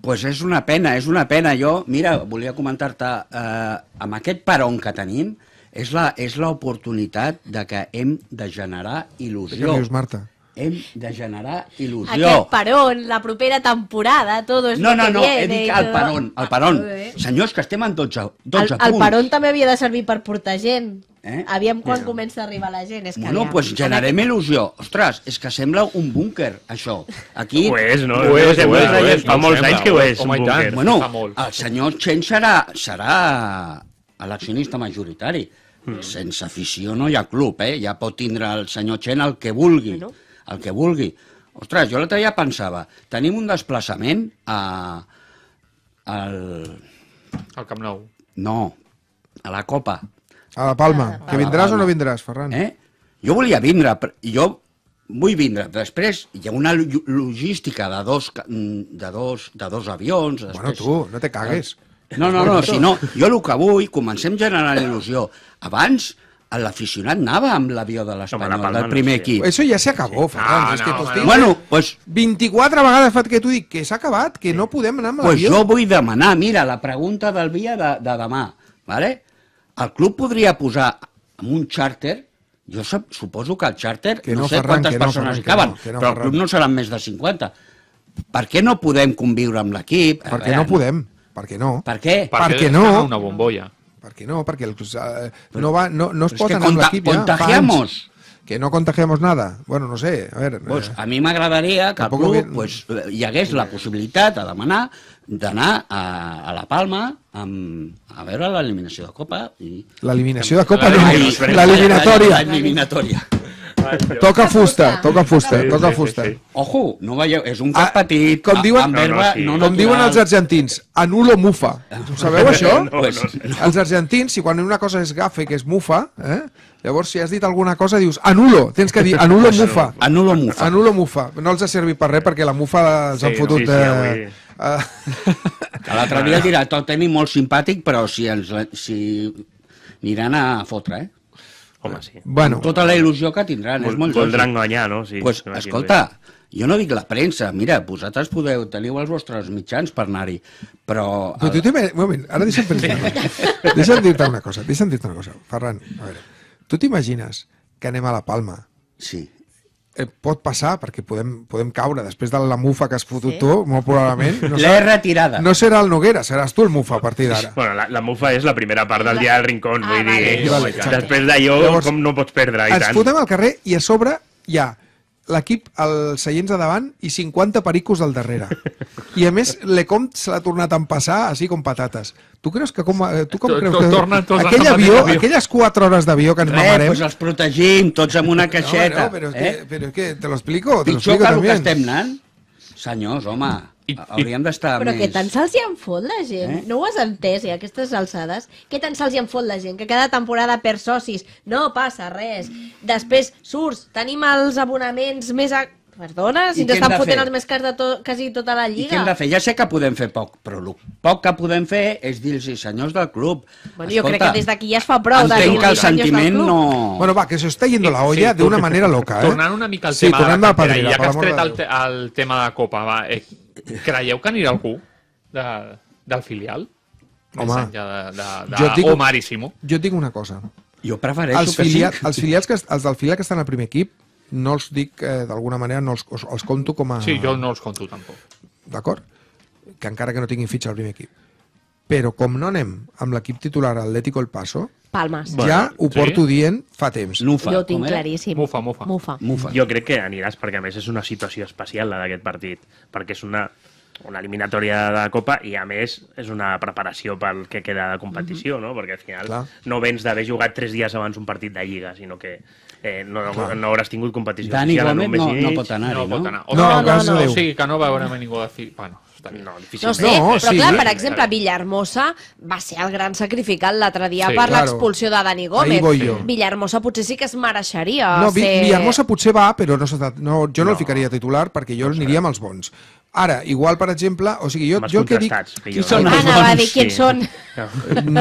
Pues és una pena, és una pena. Jo, mira, volia comentar-te, eh, amb aquest peron que tenim, és l'oportunitat de que hem de generar il·lusió. Què dius, Marta? hem de generar il·lusió. Aquest peron, la propera temporada, tot és No, no, no, he dit el peron, el ah, peron. Ah, Senyors, que estem en 12, 12 el, punts. El peron també havia de servir per portar gent. Eh? Aviam quan Però... comença a arribar la gent. És que bueno, doncs pues generem il·lusió. Ostres, és que sembla un búnquer, això. Aquí... Ho és, no? Ho és, ho és. Ho és, Fa molts anys que ho és, un búnquer. Bueno, el senyor Chen serà, serà eleccionista majoritari. Mm. Sense afició no hi ha club, eh? Ja pot tindre el senyor Chen el que vulgui. Bueno el que vulgui. Ostres, jo l'altre dia pensava, tenim un desplaçament a... al... Al Camp Nou. No, a la Copa. A la Palma. Ah, que vindràs o no vindràs, Ferran? Eh? Jo volia vindre, però jo vull vindre. Després hi ha una logística de dos, de dos, de dos avions... Després... Bueno, tu, no te cagues. No, no, no, si no, jo el que vull, comencem generant il·lusió. Abans, l'aficionat anava amb l'avió de l'Espanyol, del primer equip. Eso ya se acabó, sí. Ferran. No, és que no, no. Bueno, pues, 24 vegades fa que tu dic, que s'ha acabat, que sí. no podem anar amb l'avió. Pues jo vull demanar, mira, la pregunta del dia de, de demà, ¿vale? el club podria posar amb un xàrter jo suposo que el xàrter que no, no sé Ferran, quantes no, persones Ferran, hi caben, no, no, però el club no seran més de 50. Per què no podem conviure amb l'equip? Perquè no podem, perquè no. Per què? Perquè, perquè no. Una bombolla. Perquè no, perquè el, uh, eh, no, va, no, no es Però posen amb l'equip ja. Contagiamos. Fa que no contagiamos nada. Bueno, no sé, a veure... Pues eh. a mi m'agradaria que el club que... pues, hi hagués la possibilitat a demanar d'anar a, a la Palma amb, a veure l'eliminació de Copa i... L'eliminació de Copa, no, l'eliminatòria. L'eliminatòria. Toca fusta, toca fusta, sí, toca fusta. Sí, sí. Ojo, no veieu, és un ah, cap petit, com diuen, amb herba, no, no, sí. no com diuen els argentins, anulo mufa. Ho sabeu això? No, no, no. Els argentins, si quan una cosa és gafa i que és mufa, eh? Llavors, si has dit alguna cosa, dius anulo, tens que dir anulo mufa. Eh, anulo mufa. Anulo mufa. No els ha servit per res perquè la mufa els han sí, fotut... No, sí, sí, eh, a l'altre dia dirà, tot tenim molt simpàtic, però si, ens, si aniran a fotre, eh? Home, sí. Bueno, tota la il·lusió que tindran, vol, és molt Voldran enganyar, no? Sí, pues, escolta, jo no dic la premsa, mira, vosaltres podeu, teniu els vostres mitjans per anar-hi, però... Però eh, tu tu, Un moment, ara deixa'm pensar. No? (laughs) deixa'm dir-te una cosa, deixa'm dir-te una cosa. Ferran, a veure, tu t'imagines que anem a la Palma sí. Eh, pot passar, perquè podem, podem caure després de la mufa que has fotut sí. tu, molt probablement. No L'he retirada. No serà el Noguera, seràs tu el mufa a partir d'ara. Bueno, la, la mufa és la primera part del la... dia del rincón, ah, vull vale, dir. Vale, oh després d'allò, com no pots perdre, i ens tant. Ens fotem al carrer i a sobre hi ha... Ja, l'equip als seients de davant i 50 pericos al darrere. I a més, Lecomte se l'ha tornat a empassar així com patates. Tu creus que com, eh, tu com creus que... Aquell avió, aquelles 4 hores d'avió que ens Res, mamarem... Pues els protegim, tots amb una caixeta. No, no, però, és que, eh? però que, te lo explico, te lo explico també. Pitjor que el que estem anant? Senyors, home... I, Hauríem d'estar més... Però que tant se'ls hi han fot la gent. Eh? No ho has entès, ja, eh, aquestes alçades? Que tant se'ls hi han fot la gent? Que cada temporada per socis. No passa res. Després surts, tenim els abonaments més... A... Perdona, si ens estan fotent fer? els més cars de to quasi tota la lliga. I què hem de fer? Ja sé que podem fer poc, però el poc que podem fer és dir-los senyors del club. Bueno, Escolta, jo crec que des d'aquí ja es fa prou de dir que el sentiment no... Bueno, va, que s'està yendo la olla sí, d'una manera loca, eh? Tornant una mica al sí, tema de la, la ja que has tret el, te el tema de la Copa, va, eh, Creieu que anirà algú de, del filial? Home, més enllà de, de, de jo dic, Jo et dic una cosa. Jo prefereixo els que sí. Els, filials que, els del filial que estan al primer equip no els dic, eh, d'alguna manera, no els, els conto com a... Sí, jo no els conto tampoc. D'acord? Que encara que no tinguin fitxa al primer equip però com no anem amb l'equip titular Atlético El Paso, Palmes. Bueno, ja ho porto dient fa temps. jo ho tinc claríssim. Mufa, mufa. mufa. mufa. Jo crec que aniràs, perquè a més és una situació especial la d'aquest partit, perquè és una, una eliminatòria de Copa i a més és una preparació pel que queda de competició, mm -hmm. no? perquè al final Clar. no vens d'haver jugat tres dies abans un partit de Lliga, sinó que eh, no, Clar. no hauràs tingut competició Dani oficial Gómez no, no, no pot anar-hi, no? No, anar. no, no, no, no, no, no. no, no, no, no no, no, no, no, Bueno, també. No, no sé, no, però sí, clar, eh? per exemple, Villahermosa va ser el gran sacrificat l'altre dia sí, per claro. de Dani Gómez. Villahermosa potser sí que es mereixeria no, ser... Villahermosa potser va, però no, no, jo no, no el ficaria titular perquè jo no aniria amb els bons. Ara, igual, per exemple, o sigui, jo, jo que dic... Que Qui són ah, els Anna va dir qui són.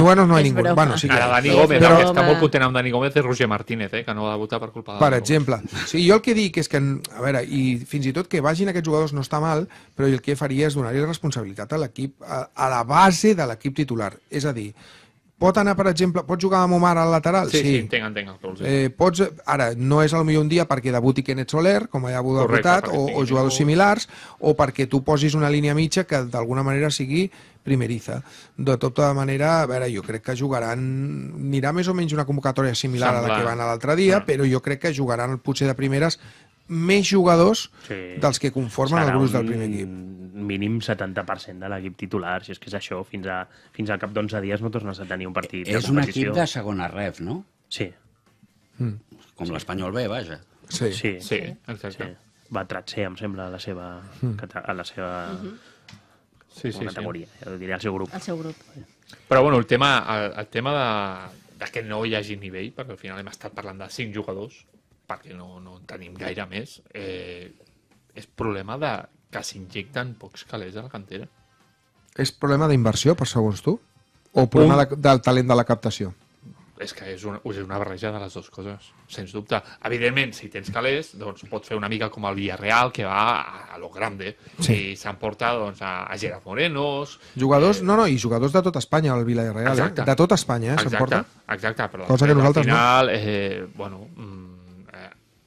Buenos no (laughs) hi ha ningú. Bueno, sí que... Ara, Dani Gómez, però... que està molt content amb Dani Gómez és Roger Martínez, eh, que no va votar per culpa de Per exemple. Sí, jo el que dic és que, a veure, i fins i tot que vagin aquests jugadors no està mal, però el que faria és donar-li responsabilitat a l'equip, a, a la base de l'equip titular. És a dir, pot anar, per exemple, pots jugar amb Omar al lateral? Sí, sí, sí entenc, entenc. eh, pots, ara, no és el millor un dia perquè debuti Kenneth Soler, com ja heu debutat, o, o jugadors ningú... similars, o perquè tu posis una línia mitja que d'alguna manera sigui primeriza. De tota manera, a veure, jo crec que jugaran... Anirà més o menys una convocatòria similar Semblant. a la que van l'altre dia, ah. però jo crec que jugaran potser de primeres més jugadors sí. dels que conformen Serà el gruix del primer equip. mínim 70% de l'equip titular, si és que és això, fins, a, fins al cap d'11 dies no tornes a tenir un partit És un equip de segona ref, no? Sí. Mm. Com sí. l'Espanyol B, vaja. Sí, sí, sí exacte. Sí. Va tratser, em sembla, la seva, mm. la seva mm -hmm. sí, sí, categoria, sí. ja diré, el seu grup. El seu grup. Però bueno, el tema, el, el tema de, de que no hi hagi nivell, perquè al final hem estat parlant de cinc jugadors, perquè no, no en tenim gaire més, eh, és problema de que s'injecten pocs calés a la cantera. És problema d'inversió, per segons tu? O problema Un... de, del talent de la captació? És que és una, és una barreja de les dues coses, sens dubte. Evidentment, si tens calés, doncs pots fer una mica com el Villarreal, que va a, a lo grande. Sí. I s'emporta doncs, a, a Gerard Morenos... Jugadors, eh... no, no, i jugadors de tota Espanya, el Villarreal. Eh? Exacte. Eh? De tota Espanya, eh, s'emporta. Exacte, exacte, però Cosa que nosaltres al final, no. eh, bueno, mm,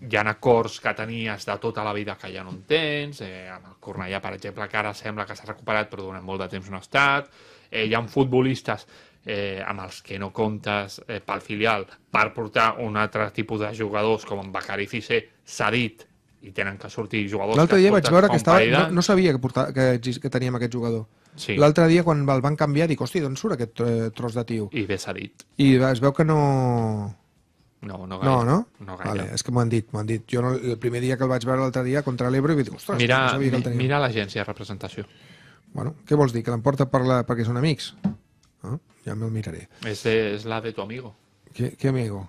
hi ha acords que tenies de tota la vida que ja no en tens, eh, amb el Cornellà, per exemple, que ara sembla que s'ha recuperat però durant molt de temps no ha estat, eh, hi ha futbolistes eh, amb els que no comptes eh, pel filial per portar un altre tipus de jugadors com en Bacari Fissé, s'ha dit i tenen que sortir jugadors L'altre dia vaig veure que estava, no, no sabia que, portava, que, que teníem aquest jugador. Sí. L'altre dia, quan el van canviar, dic, hosti, d'on surt aquest eh, tros de tio? I bé s'ha dit. I es veu que no... No, no gaire. No, no? no gaire. Vale, és que m'han dit, m'han dit. Jo no, el primer dia que el vaig veure l'altre dia contra l'Ebre, i vaig dir, ostres, mira, no sabia que el tenia. Mira l'agència de representació. Bueno, què vols dir? Que l'emporta per la... perquè són amics? Ah, ja me'l miraré. És, de, és la de tu amigo. Què, què amigo?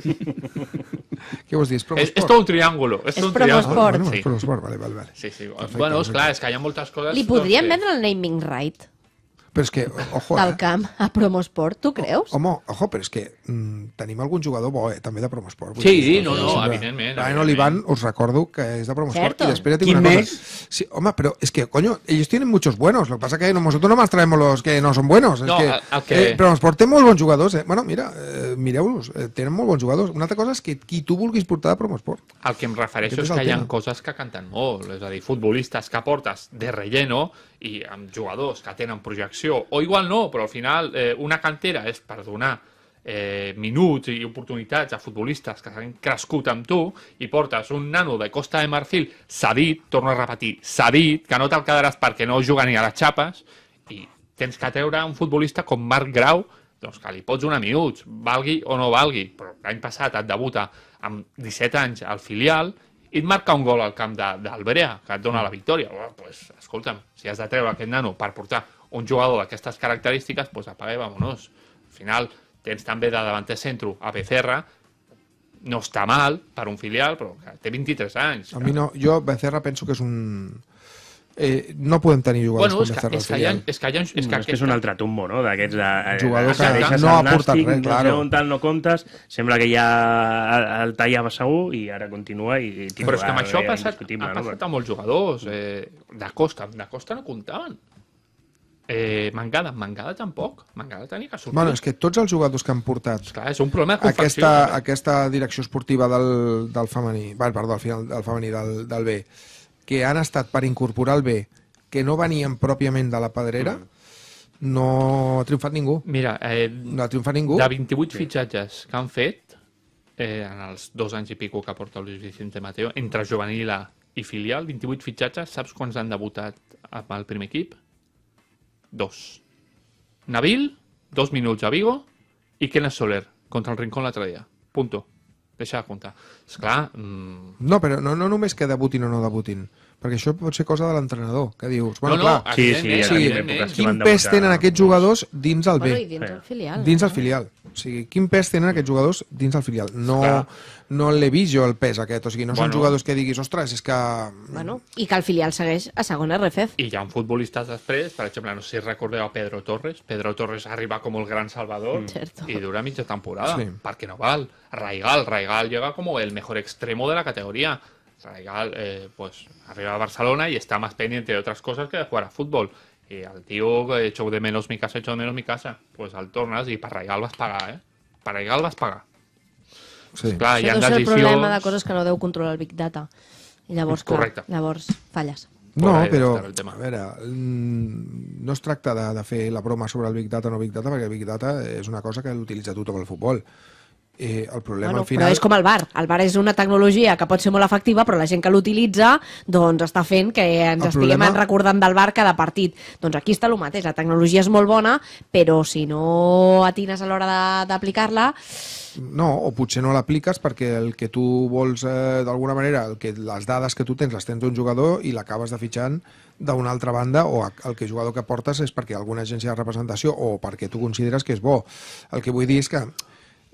què vols dir? És, és tot un triàngulo. És, és un Ah, bueno, sí. és promosport, vale, vale, vale. Sí, sí. Perfecte, bueno, és clar, és que hi ha moltes coses... Li podríem doncs, vendre el naming right? Però és que, ojo, del eh? camp a Promosport, tu creus? home, ojo, però és que mm, tenim algun jugador bo, eh, també de Promosport. Sí, dir, no, no, sempre... evidentment. Brian Olivan, us recordo que és de Promosport. Certo. I després ja tinc una cosa. Sí, home, però és que, coño, ells tenen molts buenos. Lo que pasa que nosotros només más traemos que no són buenos. No, és que, el que... Eh, Promosport té molt bons jugadors, eh? Bueno, mira, eh, mireu-los, eh, tenen molts bons jugadors. Una altra cosa és que qui tu vulguis portar de Promosport. El que em refereixo és, és que hi ha coses que canten molt. És a dir, futbolistes que portes de relleno i amb jugadors que tenen projecció, o igual no, però al final eh, una cantera és per donar eh, minuts i oportunitats a futbolistes que s'han crescut amb tu i portes un nano de Costa de Marfil cedit, torno a repetir, cedit, que no te'l quedaràs perquè no juga ni a les xapes i tens que treure un futbolista com Marc Grau doncs que li pots donar minuts, valgui o no valgui. Però l'any passat et debuta amb 17 anys al filial i et marca un gol al camp d'Alberea, que et dona la victòria. Oh, pues, escolta'm, si has de treure aquest nano per portar un jugador d'aquestes característiques, pues apaga vamonos. Al final, tens també de davanter centro a Becerra, no està mal per un filial, però té 23 anys. A mi no, jo Becerra penso que és un eh, no podem tenir jugadors bueno, com Becerra és mm, que, és, que, és, que, és, que, és, que, és, que és un altre tumbo, no? D'aquests eh, jugadors que, que no aporten res, claro. No, tal, no comptes, sembla que ja el tallava segur i ara continua i, i Però és que amb això ha eh, passat, ha passat a molts jugadors. Eh, de Costa, de Costa no comptaven. Eh, Mangada, Mangada tampoc. Mangada tenia que sortir. Bueno, és que tots els jugadors que han portat Esclar, és un problema de aquesta, aquesta direcció esportiva del, del femení, perdó, al final del femení del, del B, que han estat per incorporar el bé, que no venien pròpiament de la pedrera, mm no ha triomfat ningú. Mira, eh, no ha triomfat ningú. De 28 sí. fitxatges que han fet eh, en els dos anys i pico que porta Luis Vicente Mateo, entre juvenil i filial, 28 fitxatges, saps quants han debutat amb el primer equip? Dos. Nabil, dos minuts a Vigo, i Kenneth Soler, contra el Rincón l'altre dia. Punto deixa de comptar. Esclar... Mm... No, però no, no només que debutin o no debutin. Perquè això pot ser cosa de l'entrenador, que dius... Bueno, no, no, clar, sí, sí, sí, sí, quin pes tenen aquests jugadors dins el B? Bueno, dins el filial. Dins el eh? filial. O sigui, quin pes tenen aquests jugadors dins el filial? No, no l'he vist jo el pes aquest, o sigui, no bueno. són jugadors que diguis, ostres, és que... Bueno, I que el filial segueix a segona RFF. I hi ha un futbolista després, per exemple, no sé si recordeu a Pedro Torres, Pedro Torres arriba com el gran salvador mm. i dura mitja temporada, sí. perquè no val. Raigal, Raigal llega com el mejor extremo de la categoria. Eh, pues, arriba a Barcelona y está más pendiente de otras cosas que de jugar a fútbol. Y al tío, que he hecho de menos mi casa, he hecho de menos mi casa. Pues al tornas y para Raigal vas pagar, eh? Para Raigal vas pagar. Sí. Pues claro, el problema de cosas que no debo controlar el Big Data. Y la Correcte. la fallas. No, pero mm, no es tracta de, hacer la broma sobre el Big Data o no Big Data, porque el Big Data es una cosa que todo con el fútbol. eh, el problema bueno, al final... Però és com el bar. El bar és una tecnologia que pot ser molt efectiva, però la gent que l'utilitza doncs està fent que ens el estiguem problema... recordant del bar cada partit. Doncs aquí està el mateix. La tecnologia és molt bona, però si no atines a l'hora d'aplicar-la... No, o potser no l'apliques perquè el que tu vols, eh, d'alguna manera, el que, les dades que tu tens les tens d'un jugador i l'acabes de fitxant d'una altra banda o el que jugador que portes és perquè alguna agència de representació o perquè tu consideres que és bo. El que vull dir és que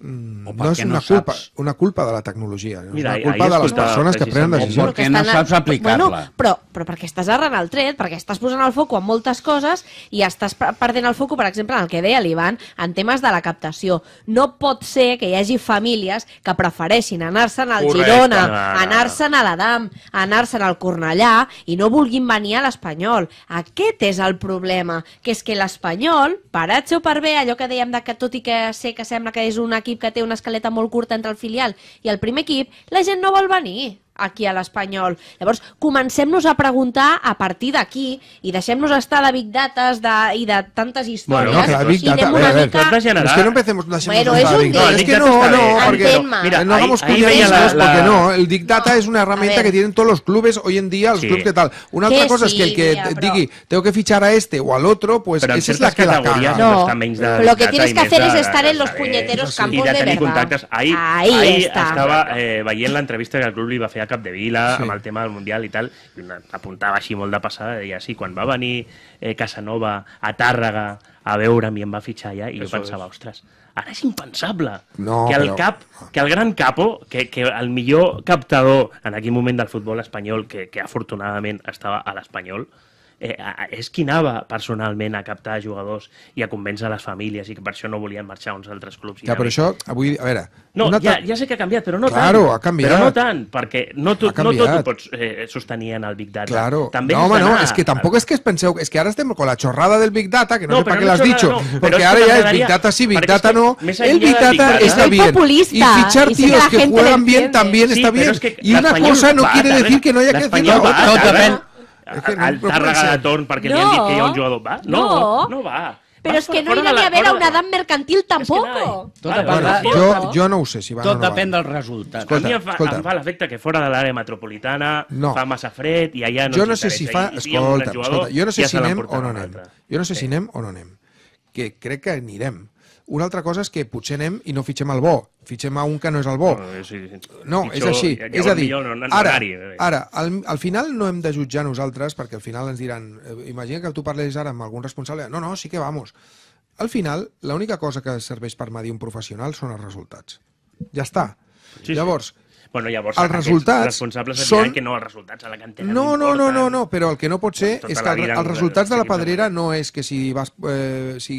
Mm, no és una no culpa, saps... una culpa de la tecnologia, és Mira, una culpa de les persones que prenen decisions. Perquè, no saps aplicar-la. Bueno, però, però perquè estàs errant el tret, perquè estàs posant el foc en moltes coses i estàs perdent el foc, per exemple, en el que deia l'Ivan, en temes de la captació. No pot ser que hi hagi famílies que prefereixin anar-se'n al Correcte, Girona, anar-se'n a l'Adam, anar-se'n al Cornellà i no vulguin venir a l'Espanyol. Aquest és el problema, que és que l'Espanyol, per atxe o per bé, allò que dèiem de que tot i que sé que sembla que és una equip que té una escaleta molt curta entre el filial i el primer equip, la gent no vol venir. aquí a español. Llavors, comencem-nos a preguntar a partir de aquí y nos estar de Big Data y i de tantes històries. Bueno, la Big Data, a no Es que no empecemos es No, es que no, no, no, Mira, no hagamos ahí porque no. El Big Data es una herramienta que tienen todos los clubes hoy en día, los clubes que tal. Una otra cosa es que el que, mira, tengo que fichar a este o al otro, pues esa es la que la caga. lo que tienes que hacer es estar en los puñeteros campos de verdad. Ahí, ahí estaba eh, en la que el club li va Capdevila, sí. amb el tema del Mundial i tal, i una, apuntava així molt de passada, deia, sí, quan va venir eh, Casanova a Tàrrega a veure'm i em va fitxar allà, i Eso jo pensava, és. ostres, ara és impensable no, que el però... cap, que el gran capo, que, que el millor captador en aquell moment del futbol espanyol, que, que afortunadament estava a l'Espanyol, eh, és qui anava personalment a captar jugadors i a convèncer les famílies i que per això no volien marxar a uns altres clubs. Ja, però això, avui, a veure... No, ja, ja sé que ha canviat, però no claro, tant. ha canviat. Però no tant, perquè no, tu, no tot ho pots eh, sostenir en el Big Data. Claro. També no, home, no, és que tampoc és que es penseu... És que ara estem amb la chorrada del Big Data, que no, no sé per què l'has dit, perquè ara ja és Big Data sí, Big Data no. El Big Data està bien. I fichar tíos que juguen bien també està bien. I una cosa no quiere decir que no haya que decir otra al Tàrrega de torn perquè no. li han dit que hi ha un jugador. Va? No, no, no va. Però és que no hi ha d'haver una edat mercantil tampoc. vale, jo, jo no ho sé si va Tot no depèn del resultat. Escolta, a mi em fa, escolta. em fa l'efecte que fora de l'àrea metropolitana no. fa massa fred i allà no Jo no sé si fa... escolta, escolta, jo no sé si anem o no anem. Jo no sé sí. si anem o no anem. Que crec que anirem. Una altra cosa és que potser anem i no fitxem el bo, fitxem a un que no és el bo. No, és així. és a dir, ara, ara al, al final no hem de jutjar nosaltres, perquè al final ens diran, eh, imagina que tu parles ara amb algun responsable, no, no, sí que vamos. Al final, l'única cosa que serveix per medir un professional són els resultats. Ja està. Sí, Llavors, sí Bueno, llavors, els resultats responsables són... que no els resultats a la cantera no, no, no, no, no, però el que no pot ser tota és que el, els resultats de la pedrera no és que si vas... Eh, si...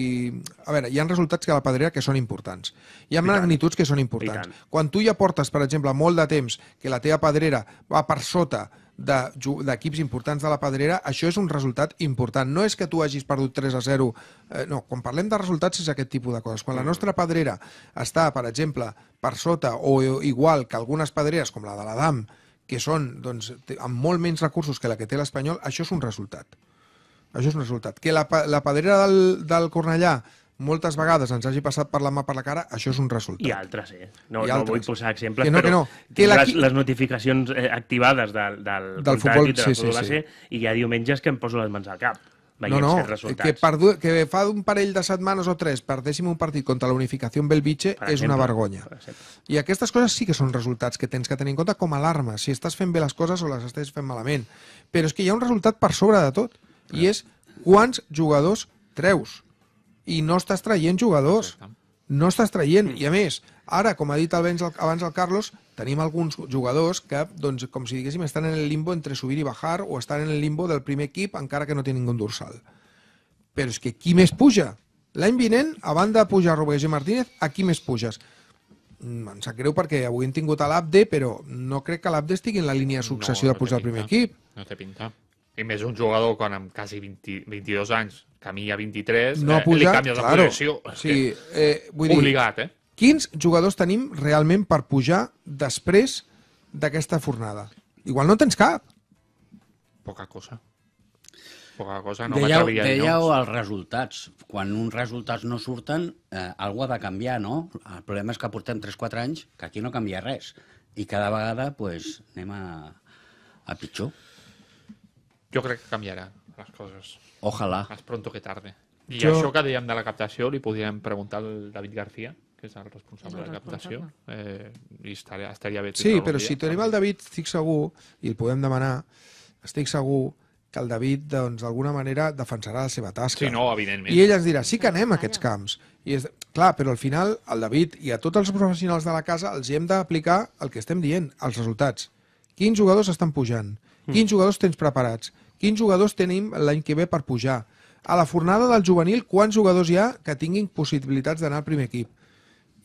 A veure, hi ha resultats que a la pedrera que són importants. Hi ha magnituds que són importants. Quan tu ja portes, per exemple, molt de temps que la teva pedrera va per sota d'equips de, importants de la Pedrera, això és un resultat important. No és que tu hagis perdut 3 a 0, eh, no, quan parlem de resultats és aquest tipus de coses. Quan la mm. nostra Pedrera està, per exemple, per sota o igual que algunes pedreres com la de l'Adam, que són doncs, amb molt menys recursos que la que té l'Espanyol, això és un resultat. Això és un resultat. Que la, la pedrera del, del Cornellà moltes vegades ens hagi passat per la mà per la cara, això és un resultat. I altres, eh? No, I altres. no vull posar exemples, que no, però que no. que les, les notificacions eh, activades del, del, del futbol, de sí, sí, base, sí. i hi ha diumenges que em poso les mans al cap. No, no, que, per, que fa un parell de setmanes o tres perdéssim un partit contra la unificació amb el per és exemple, una vergonya. I aquestes coses sí que són resultats que tens que tenir en compte com a alarma, si estàs fent bé les coses o les estàs fent malament. Però és que hi ha un resultat per sobre de tot, i és quants jugadors treus i no estàs traient jugadors. Exacte. No estàs traient. I a més, ara, com ha dit abans el, abans el Carlos, tenim alguns jugadors que, doncs, com si diguéssim, estan en el limbo entre subir i bajar o estan en el limbo del primer equip encara que no tenen un dorsal. Però és que qui més puja? L'any vinent, a banda de pujar Robles i Martínez, a qui més puges? Mm, em sap greu perquè avui hem tingut a l'Abde, però no crec que l'Abde estigui en la línia de successió no, no de pujar al primer equip. No té pinta. I més un jugador quan amb quasi 20, 22 anys camí a 23, no eh, pujat, li canvies claro. posició. Sí, eh, vull obligat, dir, eh? Quins jugadors tenim realment per pujar després d'aquesta fornada? Igual no tens cap. Poca cosa poca cosa. No dèieu, dèieu els resultats. Quan uns resultats no surten, eh, alguna ha de canviar, no? El problema és que portem 3-4 anys que aquí no canvia res. I cada vegada pues, anem a, a pitjor. Jo crec que canviarà les coses. Ojalà. Més pronto que tarde. I jo... això que dèiem de la captació li podríem preguntar al David García, que és el responsable de la captació, eh, i estaria, estaria bé. Sí, però si tenim el David, estic segur, i el podem demanar, estic segur que el David, doncs, d'alguna manera defensarà la seva tasca. Sí, no, evidentment. I ell ens dirà, sí que anem a aquests camps. I és, clar, però al final, al David i a tots els professionals de la casa els hi hem d'aplicar el que estem dient, els resultats. Quins jugadors estan pujant? Mm. Quins jugadors tens preparats? Quins jugadors tenim l'any que ve per pujar? A la fornada del juvenil, quants jugadors hi ha que tinguin possibilitats d'anar al primer equip?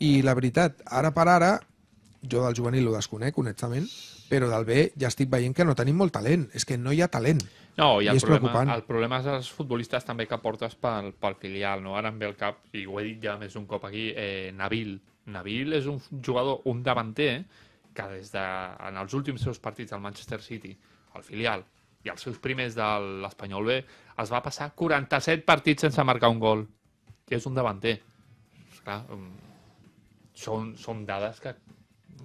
I la veritat, ara per ara, jo del juvenil ho desconec, honestament, però del B ja estic veient que no tenim molt talent. És que no hi ha talent. No, i, el, I és problema, el problema és els futbolistes també que portes pel, pel filial. No? Ara em ve el cap, i ho he dit ja més un cop aquí, eh, Nabil. Nabil és un jugador, un davanter, que des de, en els últims seus partits al Manchester City, al filial, i els seus primers de l'Espanyol B, es va passar 47 partits sense marcar un gol. que és un davanter. Clar, um, són, són dades que,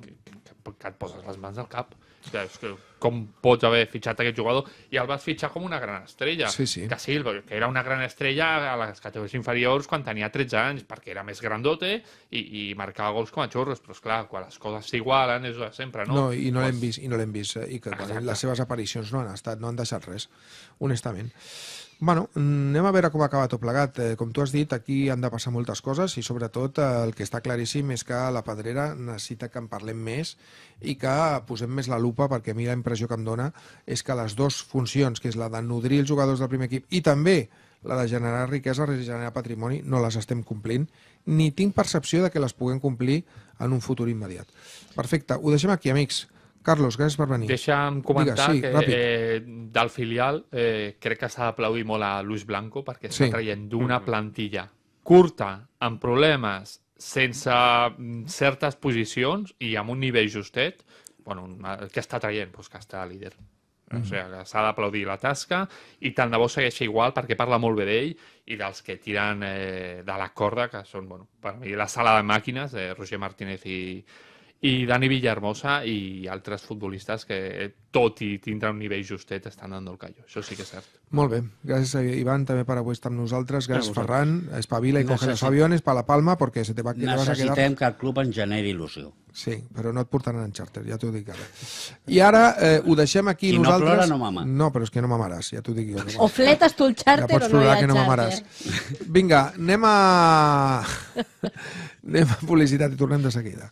que, que, que et poses les mans al cap que, que, com pots haver fitxat aquest jugador? I el vas fitxar com una gran estrella. Sí, sí. Que sí, que era una gran estrella a les categories inferiors quan tenia 13 anys, perquè era més grandote i, i marcava gols com a xorros, però esclar, quan les coses s'igualen és sempre, no? No, i no l'hem vist, i no vist, eh, i que quan, les seves aparicions no han estat, no han deixat res, honestament. Bueno, anem a veure com acaba tot plegat. Eh, com tu has dit, aquí han de passar moltes coses i sobretot eh, el que està claríssim és que la Pedrera necessita que en parlem més i que posem més la lupa perquè a mi la impressió que em dona és que les dues funcions, que és la de nodrir els jugadors del primer equip i també la de generar riquesa, generar patrimoni, no les estem complint ni tinc percepció de que les puguem complir en un futur immediat. Perfecte, ho deixem aquí, amics. Carlos, gràcies per venir. Deixa'm comentar Digues, sí, que eh, del filial eh, crec que s'ha d'aplaudir molt a Luis Blanco perquè sí. està traient d'una mm-hmm. plantilla curta, amb problemes, sense mm, certes posicions i amb un nivell justet, bueno, que està traient? Doncs que està líder. Mm -hmm. O mm-hmm. sigui, que s'ha d'aplaudir la tasca i tant de bo segueixi igual perquè parla molt bé d'ell i dels que tiren eh, de la corda, que són, bueno, per mi, la sala de màquines, eh, Roger Martínez i, i Dani Villahermosa i altres futbolistes que, tot i tindre un nivell justet, estan dando el callo. Això sí que és cert. Molt bé. Gràcies, a eh, Ivan, també per avui estar amb nosaltres. Gràcies, Ferran. Espavila i Necessit... coge los aviones per la Palma perquè se te va, Necessitem vas a quedar... Necessitem que el club ens generi il·lusió. Sí, però no et portaran en xàrter, ja t'ho dic ara. I ara eh, ho deixem aquí Qui nosaltres... no plora no mama. No, però és que no mamaràs, ja t'ho dic jo. No o fletes tu el xàrter ja o no hi ha que no mamaràs. Vinga, anem a... (laughs) anem a publicitat i tornem de seguida.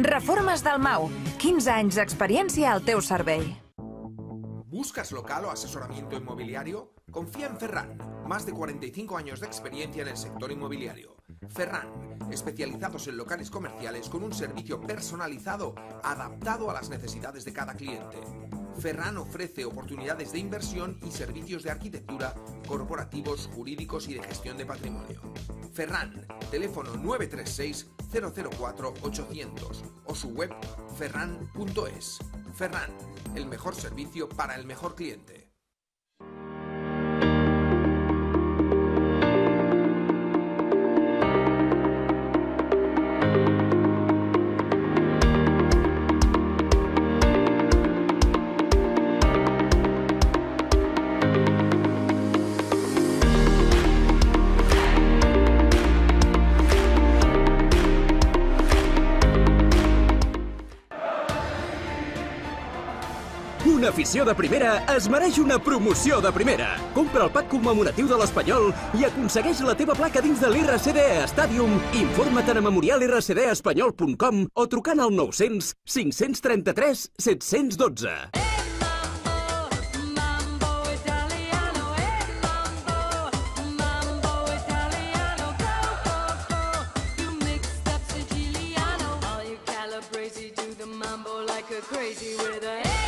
Reformas Dalmau. 15 años de experiencia al teu ¿Buscas local o asesoramiento inmobiliario? Confía en Ferran. Más de 45 años de experiencia en el sector inmobiliario. Ferran, especializados en locales comerciales con un servicio personalizado adaptado a las necesidades de cada cliente. Ferran ofrece oportunidades de inversión y servicios de arquitectura, corporativos, jurídicos y de gestión de patrimonio. Ferran, teléfono 936-004-800 o su web ferran.es. Ferran, el mejor servicio para el mejor cliente. afició de primera es mereix una promoció de primera. Compra el pack commemoratiu de l'Espanyol i aconsegueix la teva placa dins de l'RCD Stadium. Informa't a memorialrcdespanyol.com o trucant al 900 533 712. crazy with a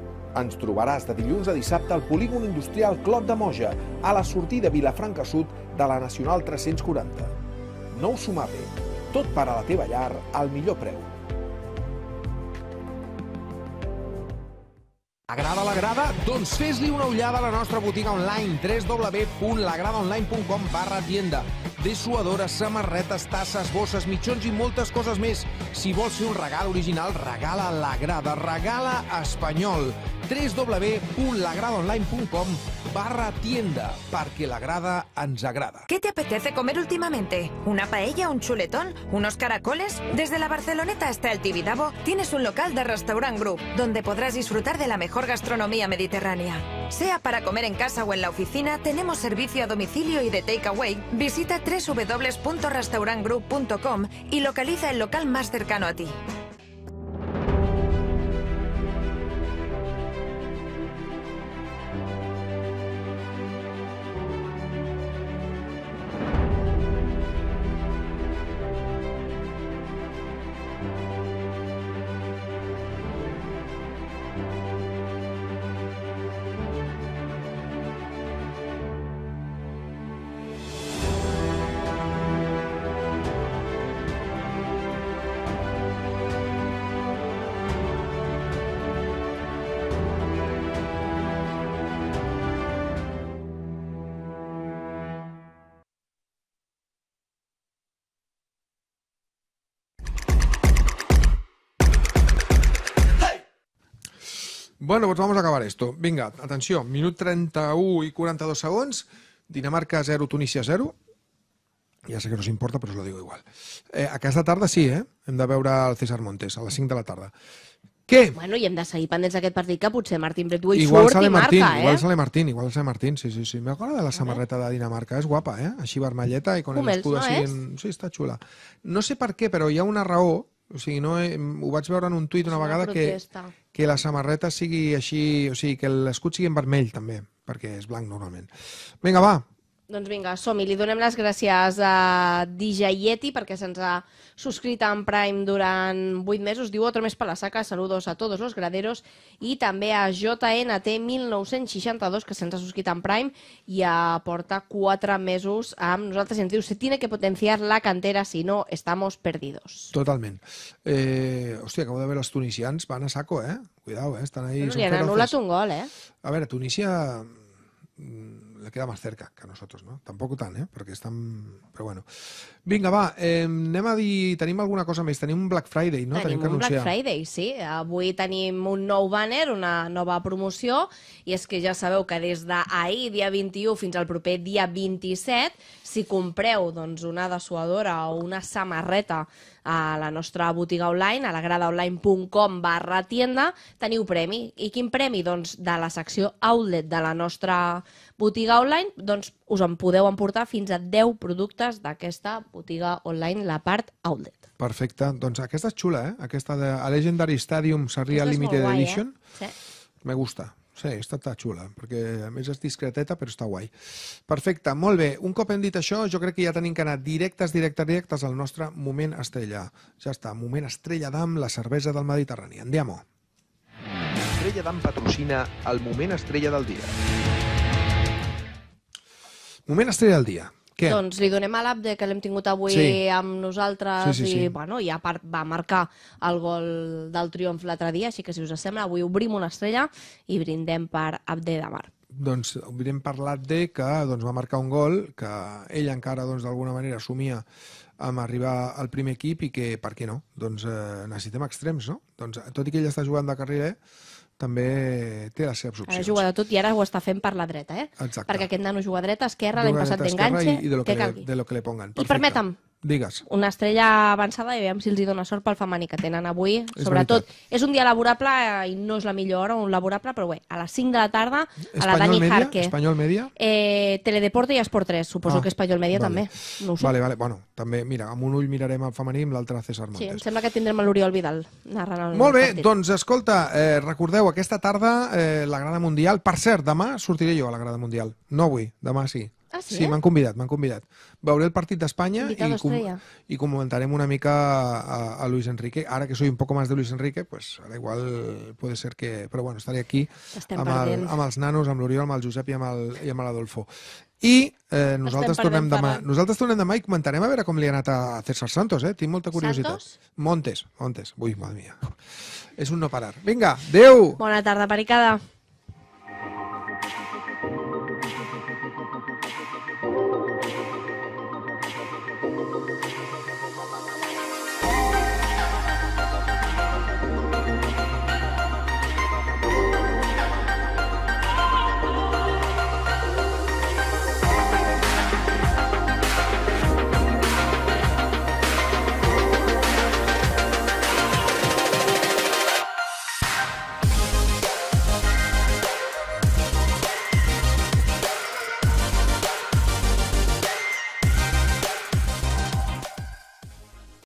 ens trobaràs de dilluns a dissabte al polígon industrial Clot de Moja, a la sortida Vilafranca Sud de la Nacional 340. Nou sumar bé, tot per a la teva llar al millor preu. Agrada la grada? Doncs fes-li una ullada a la nostra botiga online www.lagradaonline.com barra tienda. Dessuadores, samarretes, tasses, bosses, mitjons i moltes coses més. Si vols fer un regal original, regala la grada, regala espanyol. www.lagradaonline.com barra tienda, Parque la grada ens ¿Qué te apetece comer últimamente? ¿Una paella, un chuletón, unos caracoles? Desde la Barceloneta hasta el Tibidabo tienes un local de Restaurant Group, donde podrás disfrutar de la mejor gastronomía mediterránea. Sea para comer en casa o en la oficina, tenemos servicio a domicilio y de takeaway. Visita www.restaurantgroup.com y localiza el local más cercano a ti. Bueno, pues doncs vamos a acabar esto. Vinga, atenció, minut 31 y 42 segons. Dinamarca 0, Tunísia 0. Ja sé que no s'importa, però us lo digo igual. Eh, aquesta tarda sí, eh? Hem de veure el César Montes, a les 5 de la tarda. Què? Bueno, i hem de seguir pendents d'aquest partit, que potser Martín Bretuell igual surt sale i Martín, marca, eh? Igual sale Martín, igual sale Martín, sí, sí, sí. de la samarreta de Dinamarca, és guapa, eh? Així vermelleta i con Humels, el escudo no així... En... Sí, està xula. No sé per què, però hi ha una raó o sigui, no, he, ho vaig veure en un tuit una vegada que, que la samarreta sigui així, o sigui, que l'escut sigui en vermell també, perquè és blanc normalment. Vinga, va, doncs vinga, som-hi. Li donem les gràcies a DJ Yeti perquè se'ns ha subscrit en Prime durant 8 mesos. Diu otro mes per la saca. Saludos a todos los graderos. I també a JNT1962 que se'ns ha subscrit en Prime i porta 4 mesos amb nosaltres. I ens diu, se tiene que potenciar la cantera, si no estamos perdidos. Totalment. Eh, hòstia, acabo de veure els tunisians. Van a saco, eh? Cuidao, eh? Estan ahí... No, li han anul·lat un gol, eh? A veure, Tunisia le queda más cerca que a nosaltres, no? Tampoc tant, eh? Perquè están... Però bueno. Vinga, va, eh, anem a dir... Tenim alguna cosa més? Tenim un Black Friday, no? Tenim, tenim un Black Friday, sí. Avui tenim un nou banner, una nova promoció, i és que ja sabeu que des d'ahir, dia 21, fins al proper dia 27, si compreu doncs, una dessuadora o una samarreta a la nostra botiga online, a lagradaonline.com barra tienda, teniu premi. I quin premi? Doncs de la secció Outlet de la nostra botiga online, doncs us en podeu emportar fins a 10 productes d'aquesta botiga online, la part outlet. Perfecte. Doncs aquesta és xula, eh? Aquesta de Legendary Stadium Sarrià Limited guai, eh? Edition. Eh? Sí. Me gusta. Sí, està, està xula, perquè a més és discreteta, però està guai. Perfecte, molt bé. Un cop hem dit això, jo crec que ja tenim que anar directes, directes, directes al nostre moment estrella. Ja està, moment estrella d'am, la cervesa del Mediterrani. Andiamo. Estrella d'am patrocina el moment estrella del dia. Moment estrella del dia. Què? Doncs li donem a l'Abde, que l'hem tingut avui sí. amb nosaltres, sí, sí, sí. i, bueno, i a part va marcar el gol del triomf l'altre dia, així que si us sembla, avui obrim una estrella i brindem per Abde Damar. Doncs obrim per l'Abde, que doncs, va marcar un gol, que ell encara doncs, d'alguna doncs, manera assumia amb arribar al primer equip i que, per què no? Doncs eh, necessitem extrems, no? Doncs, tot i que ell està jugant de carrer, eh, també té les seves opcions. Ara juga de tot i ara ho està fent per la dreta, eh? Exacte. Perquè aquest nano juga dreta, esquerra, l'any passat d'enganxe, calgui. i de lo que, que de lo que li pongan. Perfecte. I permetem, Digues. Una estrella avançada i veiem si els hi dona sort pel femení que tenen avui. És Sobretot, veritat. és un dia laborable eh, i no és la millor hora, un laborable, però bé, a les 5 de la tarda, Espanyol a la Dani Media? Jarque. Espanyol Media? Eh, Teledeporte i Esport 3, suposo ah, que Espanyol Media vale. també. No ho sé. Vale, vale, bueno, també, mira, amb un ull mirarem el femení i amb l'altre César Montes. Sí, em sembla que tindrem l'Oriol Vidal narrant el Molt bé, partit. doncs escolta, eh, recordeu, aquesta tarda eh, la Grada Mundial, per cert, demà sortiré jo a la Grada Mundial, no avui, demà sí, sí? Sí, eh? m'han convidat, m'han convidat. Veuré el partit d'Espanya i, com i comentarem una mica a, a Luis Enrique. Ara que soy un poco más de Luis Enrique, pues ara igual puede ser que... Però bueno, estaré aquí Estem amb, el, amb els nanos, amb l'Oriol, amb el Josep i amb el, i amb l'Adolfo. I eh, nosaltres tornem demà. Nosaltres tornem demà i comentarem a veure com li ha anat a César Santos, eh? Tinc molta curiositat. Santos? Montes, Montes. Ui, madre mía. És un no parar. Vinga, adeu! Bona tarda, pericada.